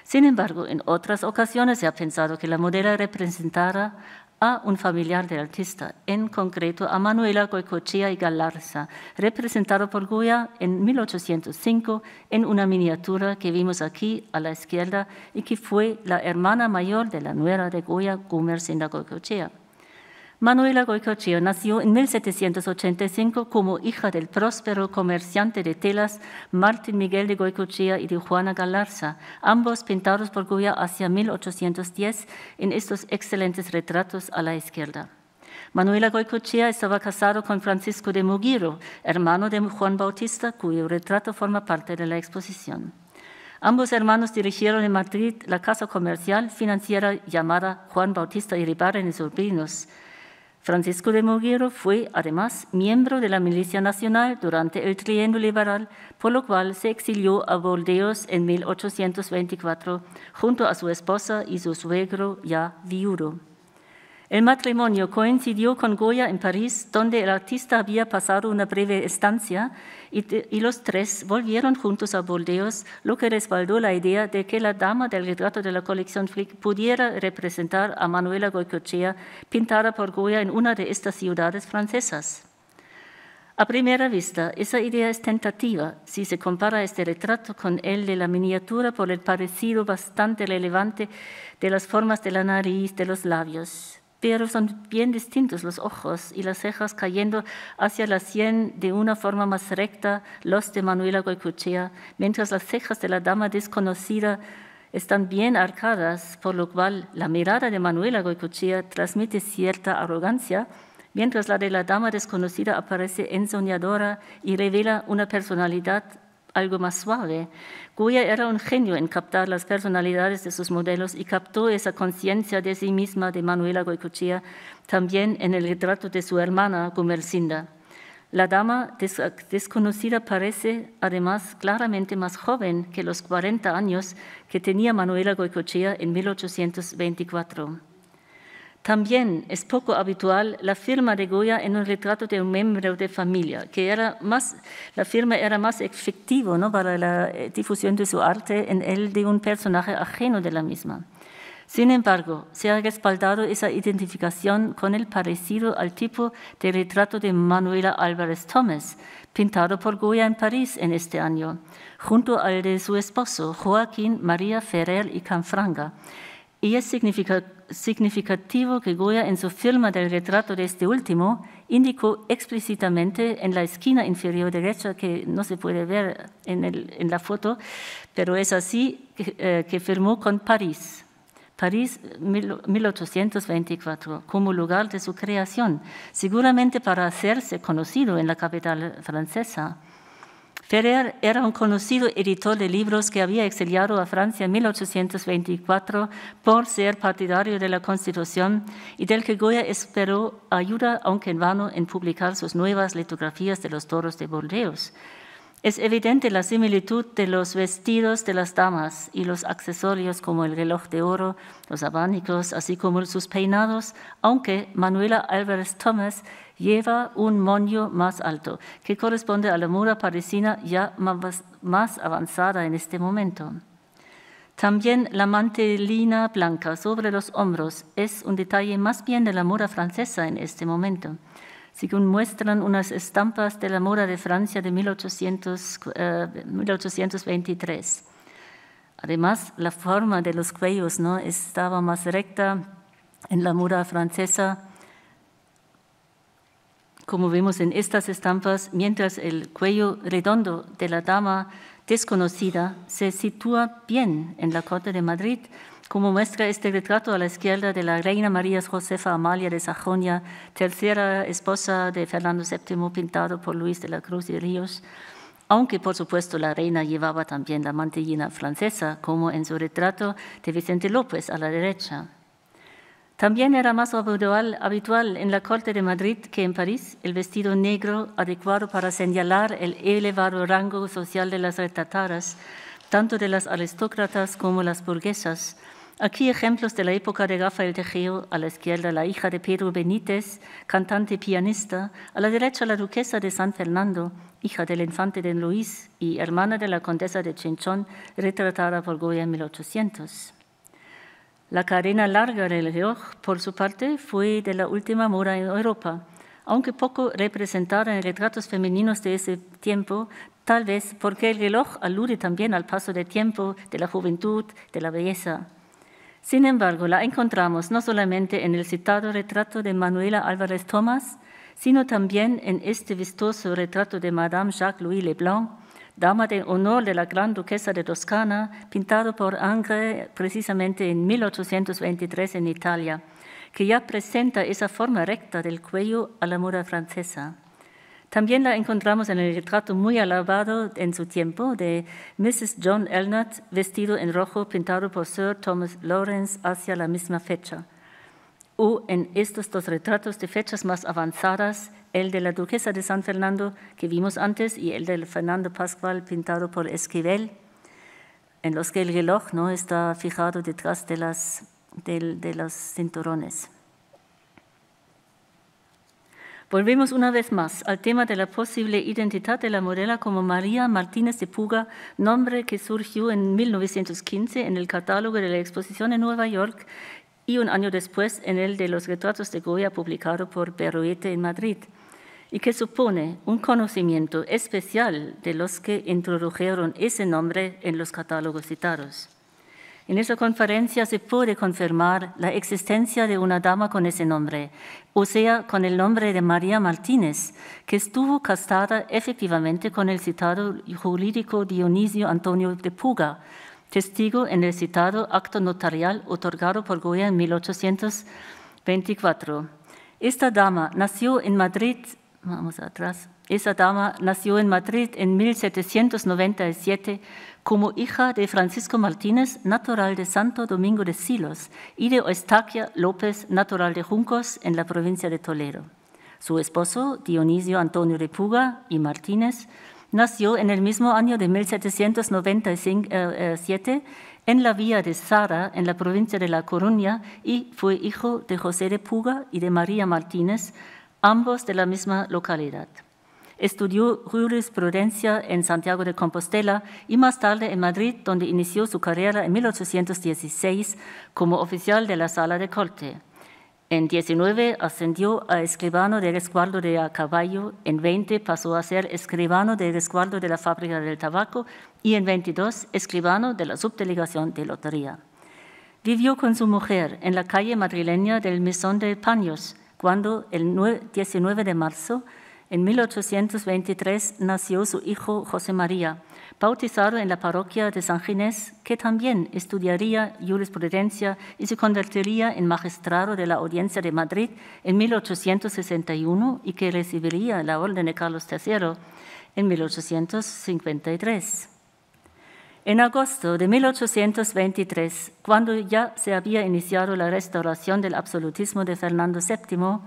Sin embargo, en otras ocasiones se ha pensado que la modelo representara a un familiar del artista, en concreto a Manuela Goicochea y Galarza, representado por Goya en 1805 en una miniatura que vimos aquí a la izquierda y que fue la hermana mayor de la nuera de Goya, Gumersinda Goicochea. Manuela Goicochea nació en 1785 como hija del próspero comerciante de telas Martín Miguel de Goicochea y de Juana Galarza, ambos pintados por Goya hacia 1810 en estos excelentes retratos a la izquierda. Manuela Goicochea estaba casado con Francisco de Mugiro, hermano de Juan Bautista, cuyo retrato forma parte de la exposición. Ambos hermanos dirigieron en Madrid la casa comercial financiera llamada Juan Bautista y y Urbinos, Francisco de Moguero fue además miembro de la Milicia Nacional durante el Trienio Liberal, por lo cual se exilió a Boldeos en 1824 junto a su esposa y su suegro ya viudo. El matrimonio coincidió con Goya en París, donde el artista había pasado una breve estancia, y, los tres volvieron juntos a Burdeos, lo que respaldó la idea de que la dama del retrato de la colección Flick pudiera representar a Manuela Goycochea pintada por Goya en una de estas ciudades francesas. A primera vista, esa idea es tentativa si se compara este retrato con el de la miniatura por el parecido bastante relevante de las formas de la nariz, de los labios pero son bien distintos los ojos y las cejas cayendo hacia la sien de una forma más recta, los de Manuela Goicochea, mientras las cejas de la dama desconocida están bien arcadas, por lo cual la mirada de Manuela Goicochea transmite cierta arrogancia, mientras la de la dama desconocida aparece ensoñadora y revela una personalidad algo más suave. Goya era un genio en captar las personalidades de sus modelos y captó esa conciencia de sí misma de Manuela Goicochea también en el retrato de su hermana Gumercinda. La dama desconocida parece además claramente más joven que los 40 años que tenía Manuela Goicochea en 1824. También es poco habitual la firma de Goya en un retrato de un miembro de familia, que era más, la firma era más efectivo, ¿no? para la eh, difusión de su arte en el de un personaje ajeno de la misma. Sin embargo, se ha respaldado esa identificación con el parecido al tipo de retrato de Manuela Álvarez Thomas, pintado por Goya en París en este año, junto al de su esposo Joaquín María Ferrer y Canfranga. Y es significativo significativo que Goya en su firma del retrato de este último indicó explícitamente en la esquina inferior derecha, que no se puede ver en, la foto, pero es así que eh, firmó con París. París 1824 como lugar de su creación, seguramente para hacerse conocido en la capital francesa. Ferrer era un conocido editor de libros que había exiliado a Francia en 1824 por ser partidario de la Constitución y del que Goya esperó ayuda, aunque en vano, en publicar sus nuevas litografías de los toros de Bordeaux. Es evidente la similitud de los vestidos de las damas y los accesorios como el reloj de oro, los abanicos, así como sus peinados, aunque Manuela Álvarez Thomas lleva un moño más alto, que corresponde a la mura parisina ya más avanzada en este momento. También la mantelina blanca sobre los hombros es un detalle más bien de la mura francesa en este momento, según muestran unas estampas de la mura de Francia de 1823. Eh, Además, la forma de los cuellos ¿no? estaba más recta en la mura francesa como vemos en estas estampas, mientras el cuello redondo de la dama desconocida se sitúa bien en la corte de Madrid, como muestra este retrato a la izquierda de la reina María Josefa Amalia de Sajonia, tercera esposa de Fernando VII, pintado por Luis de la Cruz de Ríos, aunque por supuesto la reina llevaba también la mantellina francesa, como en su retrato de Vicente López a la derecha. También era más habitual, en la corte de Madrid que en París el vestido negro adecuado para señalar el elevado rango social de las retratadas, tanto de las aristócratas como las burguesas. Aquí ejemplos de la época de Rafael Tejeo, a la izquierda la hija de Pedro Benítez, cantante y pianista, a la derecha la duquesa de San Fernando, hija del infante de Luis y hermana de la condesa de Chinchón, retratada por Goya en 1800. La cadena larga del reloj, por su parte, fue de la última moda en Europa. Aunque poco representada en retratos femeninos de ese tiempo, tal vez porque el reloj alude también al paso del tiempo, de la juventud, de la belleza. Sin embargo, la encontramos no solamente en el citado retrato de Manuela Álvarez Thomas, sino también en este vistoso retrato de Madame Jacques-Louis Leblanc, dama de honor de la gran duquesa de Toscana, pintado por Angre precisamente en 1823 en Italia, que ya presenta esa forma recta del cuello a la moda francesa. También la encontramos en el retrato muy alabado en su tiempo de Mrs. John Elnott, vestido en rojo, pintado por Sir Thomas Lawrence hacia la misma fecha o en estos dos retratos de fechas más avanzadas, el de la duquesa de San Fernando que vimos antes y el de Fernando Pascual pintado por Esquivel, en los que el reloj no está fijado detrás de, las, de, los cinturones. Volvemos una vez más al tema de la posible identidad de la modelo como María Martínez de Puga, nombre que surgió en 1915 en el catálogo de la exposición en Nueva York y un año después en el de los retratos de Goya publicado por Berruete en Madrid, y que supone un conocimiento especial de los que introdujeron ese nombre en los catálogos citados. En esa conferencia se puede confirmar la existencia de una dama con ese nombre, o sea, con el nombre de María Martínez, que estuvo casada efectivamente con el citado jurídico Dionisio Antonio de Puga, testigo en el citado acto notarial otorgado por Goya en 1824. Esta dama nació en Madrid, atrás, nació en Madrid en 1797 como hija de Francisco Martínez, natural de Santo Domingo de Silos, y de Eustaquia López, natural de Juncos, en la provincia de Toledo. Su esposo, Dionisio Antonio de Puga y Martínez, nació en el mismo año de 1797 eh, eh, en la vía de Zara, en la provincia de La Coruña, y fue hijo de José de Puga y de María Martínez, ambos de la misma localidad. Estudió jurisprudencia en Santiago de Compostela y más tarde en Madrid, donde inició su carrera en 1816 como oficial de la Sala de Corte. En 19 ascendió a escribano del resguardo de a caballo, en 20 pasó a ser escribano de resguardo de la fábrica del tabaco y en 22 escribano de la subdelegación de lotería. Vivió con su mujer en la calle madrileña del Mesón de Paños cuando el 19 de marzo en 1823 nació su hijo José María bautizado en la parroquia de San Ginés, que también estudiaría jurisprudencia y se convertiría en magistrado de la Audiencia de Madrid en 1861 y que recibiría la Orden de Carlos III en 1853. En agosto de 1823, cuando ya se había iniciado la restauración del absolutismo de Fernando VII,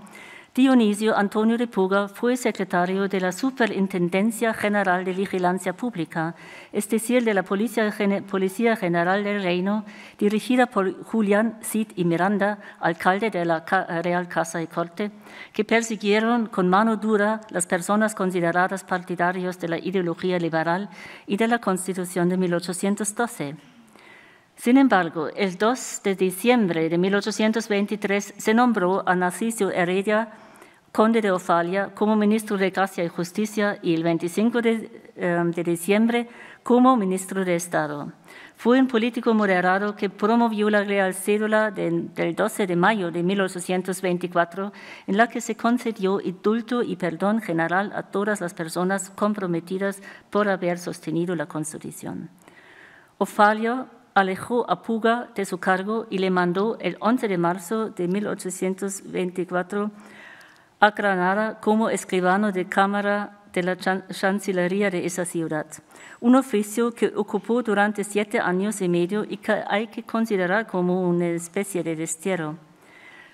Dionisio Antonio de Puga fue secretario de la Superintendencia General de Vigilancia Pública, es decir, de la Policía, General del Reino, dirigida por Julián Cid y Miranda, alcalde de la Real Casa y Corte, que persiguieron con mano dura las personas consideradas partidarios de la ideología liberal y de la Constitución de 1812. Sin embargo, el 2 de diciembre de 1823 se nombró a Narciso Heredia, conde de Ofalia, como ministro de Gracia y Justicia y el 25 em, de, diciembre como ministro de Estado. Fue un político moderado que promovió la Real Cédula del 12 de mayo de 1824, en la que se concedió indulto y perdón general a todas las personas comprometidas por haber sostenido la Constitución. Ofalio alejó a Puga de su cargo y le mandó el 11 de marzo de 1824 a Granada como escribano de cámara de la chancillería de esa ciudad, un oficio que ocupó durante siete años y medio y que hay que considerar como una especie de destierro.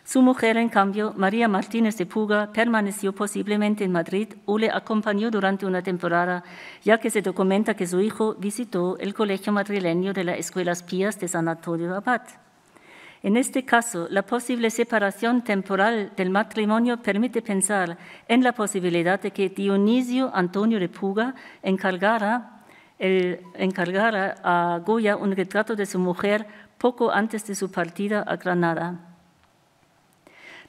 Su mujer, en cambio, María Martínez de Puga, permaneció posiblemente en Madrid o le acompañó durante una temporada, ya que se documenta que su hijo visitó el colegio madrileño de las Escuelas Pías de San Antonio Abad. En este caso, la posible separación temporal del matrimonio permite pensar en la posibilidad de que Dionisio Antonio de Puga encargara, encargara a Goya un retrato de su mujer poco antes de su partida a Granada.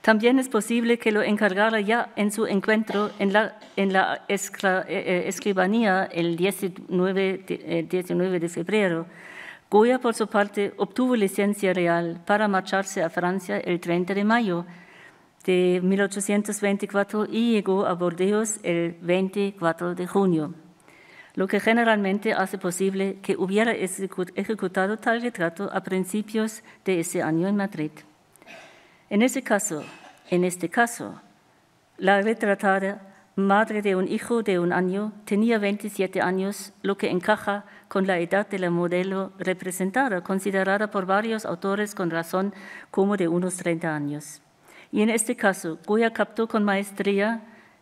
También es posible que lo encargara ya en su encuentro en la, eh, eh, escribanía el 19 de, 19 eh, de febrero. Goya, por su parte, obtuvo licencia real para marcharse a Francia el 30 de mayo de 1824 y llegó a Bordeaux el 24 de junio, lo que generalmente hace posible que hubiera ejecutado tal retrato a principios de ese año en Madrid. En caso, en este caso, la retratada madre de un hijo de un año tenía 27 años, lo que encaja con la edad de la modelo representada, considerada por varios autores con razón como de unos 30 años. Y en este caso, Goya captó con maestría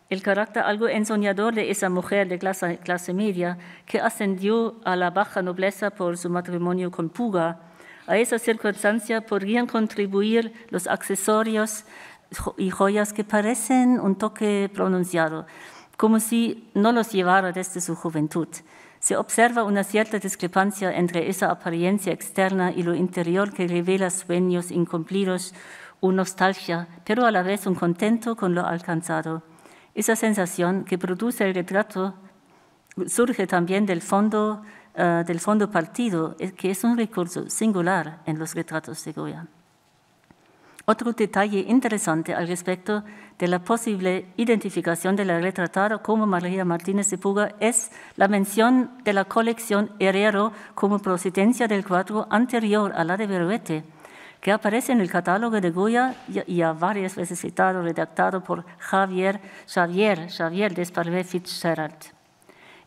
el carácter algo ensoñador de esa mujer de clase media que ascendió a la baja nobleza por su matrimonio con Puga, a esa circunstancia podrían contribuir los accesorios y joyas que parecen un toque pronunciado, como si no los llevara desde su juventud. Se observa una cierta discrepancia entre esa apariencia externa y lo interior que revela sueños incumplidos o nostalgia, pero a la vez un contento con lo alcanzado. Esa sensación que produce el retrato surge también del fondo eh, del fondo partido, que es un recurso singular en los retratos de Goya. Otro detalle interesante al respecto de la posible identificación de la retratada como María Martínez de Puga es la mención de la colección Herrero como procedencia del cuadro anterior a la de Beruete, que aparece en el catálogo de Goya y ha varias veces citado, redactado por Javier Xavier, Xavier Desparvé Fitzgerald.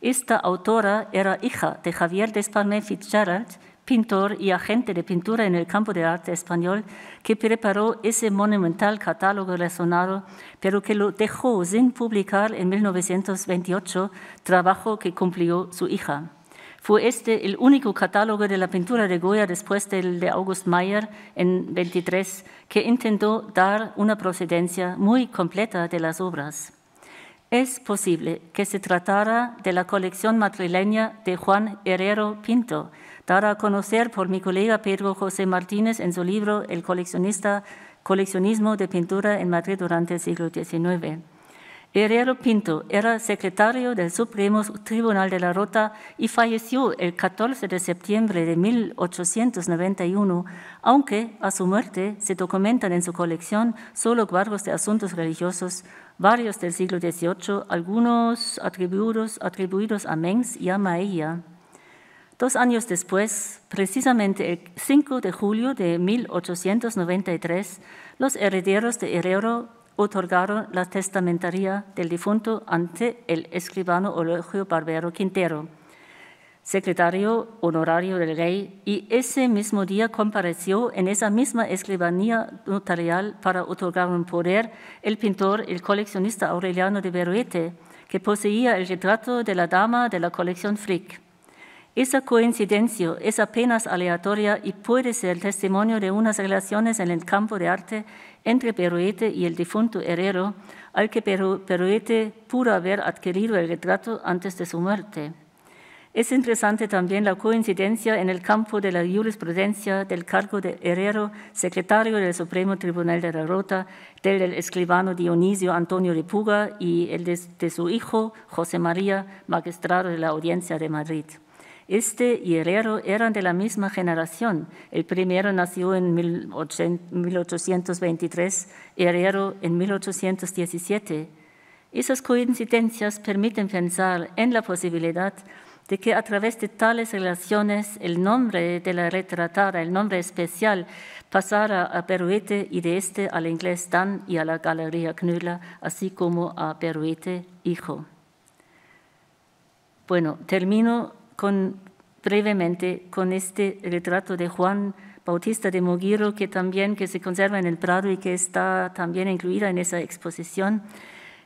Esta autora era hija de Javier de Desparnet Fitzgerald, pintor y agente de pintura en el campo de arte español, que preparó ese monumental catálogo relacionado, pero que lo dejó sin publicar en 1928, trabajo que cumplió su hija. Fue este el único catálogo de la pintura de Goya después del de August Mayer en 23 que intentó dar una procedencia muy completa de las obras. Es posible que se tratara de la colección madrileña de Juan Herrero Pinto, dada a conocer por mi colega Pedro José Martínez en su libro El coleccionista, coleccionismo de pintura en Madrid durante el siglo XIX. Herrero Pinto era secretario del Supremo Tribunal de la Rota y falleció el 14 de septiembre de 1891, aunque a su muerte se documentan en su colección solo cuadros de asuntos religiosos, varios del siglo XVIII, algunos atribuidos, atribuidos a Mengs y a Maella. Dos años después, precisamente el 5 de julio de 1893, los herederos de Herrero otorgaron la testamentaría del difunto ante el escribano Eulogio Barbero Quintero secretario honorario del rey, y ese mismo día compareció en esa misma escribanía notarial para otorgar un poder el pintor, el coleccionista Aureliano de Beruete, que poseía el retrato de la dama de la colección Frick. Esa coincidencia es apenas aleatoria y puede ser testimonio de unas relaciones en el campo de arte entre Beruete y el difunto Herrero, al que Beruete pudo haber adquirido el retrato antes de su muerte. Es interesante también la coincidencia en el campo de la jurisprudencia del cargo de Herrero, secretario del Supremo Tribunal de la Rota, del escribano Dionisio Antonio Puga y el de, su hijo José María, magistrado de la Audiencia de Madrid. Este y Herrero eran de la misma generación. El primero nació en 1823, Herrero en 1817. Esas coincidencias permiten pensar en la posibilidad de que a través de tales relaciones el nombre de la retratada, el nombre especial, pasara a Peruete y de este al inglés Dan y a la Galería Knüller, así como a Peruete Hijo. Bueno, termino con, brevemente con este retrato de Juan Bautista de Mogiro, que también que se conserva en el Prado y que está también incluida en esa exposición.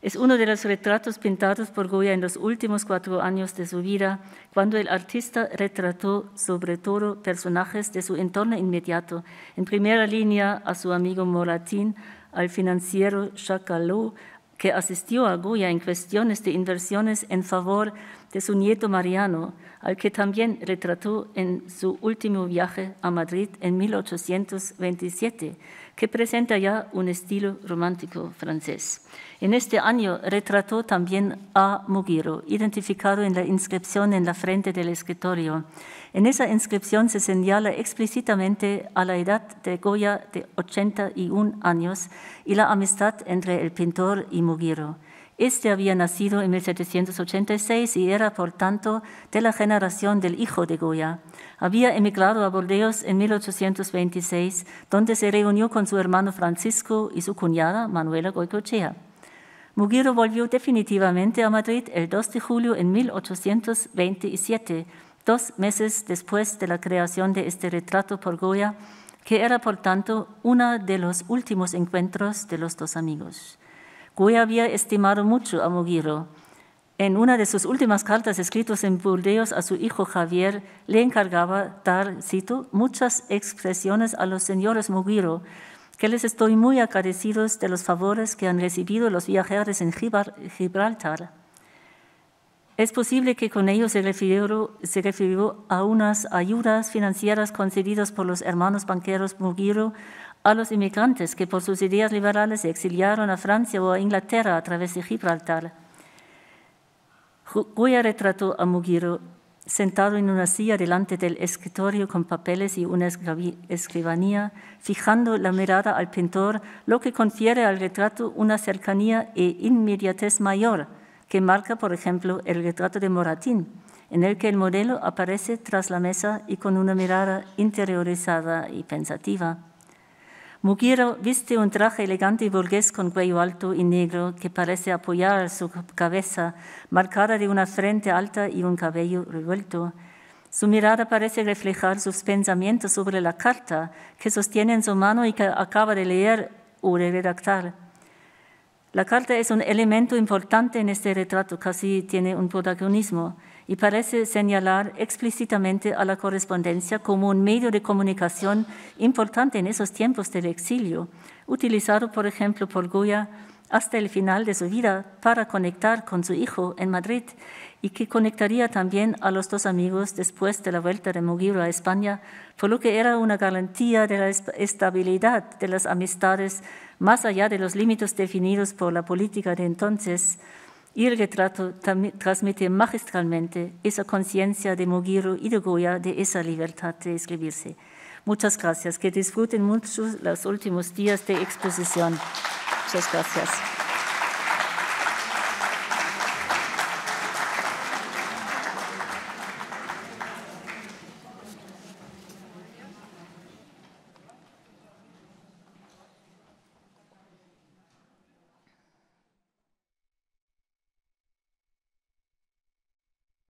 Es uno de los retratos pintados por Goya en los últimos cuatro años de su vida, cuando el artista retrató sobre todo personajes de su entorno inmediato, en primera línea a su amigo Moratín, al financiero Chacaló, que asistió a Goya en cuestiones de inversiones en favor de su nieto Mariano, al que también retrató en su último viaje a Madrid en 1827 que presenta ya un estilo romántico francés. En este año retrató también a Mugiro, identificado en la inscripción en la frente del escritorio. En esa inscripción se señala explícitamente a la edad de Goya de 81 años y la amistad entre el pintor y Mugiro. Este había nacido en 1786 y era, por tanto, de la generación del hijo de Goya. Había emigrado a Bordeaux en 1826, donde se reunió con su hermano Francisco y su cuñada Manuela Goicochea. Mugiro volvió definitivamente a Madrid el 2 de julio en 1827, dos meses después de la creación de este retrato por Goya, que era, por tanto, uno de los últimos encuentros de los dos amigos. Goya había estimado mucho a Mugiro. En una de sus últimas cartas escritas en Burdeos a su hijo Javier, le encargaba dar, cito, muchas expresiones a los señores Mugiro, que les estoy muy agradecidos de los favores que han recibido los viajeros en Gibraltar. Es posible que con ellos se refirió, se refirió a unas ayudas financieras concedidas por los hermanos banqueros Mugiro a los inmigrantes que por sus ideas liberales se exiliaron a Francia o a Inglaterra a través de Gibraltar. Goya retrató a Mugiro sentado en una silla delante del escritorio con papeles y una escribanía, fijando la mirada al pintor, lo que confiere al retrato una cercanía e inmediatez mayor, que marca, por ejemplo, el retrato de Moratín, en el que el modelo aparece tras la mesa y con una mirada interiorizada y pensativa. Mugiro viste un traje elegante y burgués con cuello alto y negro que parece apoyar su cabeza, marcada de una frente alta y un cabello revuelto. Su mirada parece reflejar sus pensamientos sobre la carta que sostiene en su mano y que acaba de leer o de redactar. La carta es un elemento importante en este retrato, casi tiene un protagonismo y parece señalar explícitamente a la correspondencia como un medio de comunicación importante en esos tiempos del exilio, utilizado, por ejemplo, por Goya hasta el final de su vida para conectar con su hijo en Madrid y que conectaría también a los dos amigos después de la vuelta de Mugiro a España, por lo que era una garantía de la estabilidad de las amistades más allá de los límites definidos por la política de entonces y el retrato transmite magistralmente esa conciencia de mogiro y de Goya de esa libertad de escribirse. Muchas gracias. Que disfruten mucho los últimos días de exposición. Muchas gracias.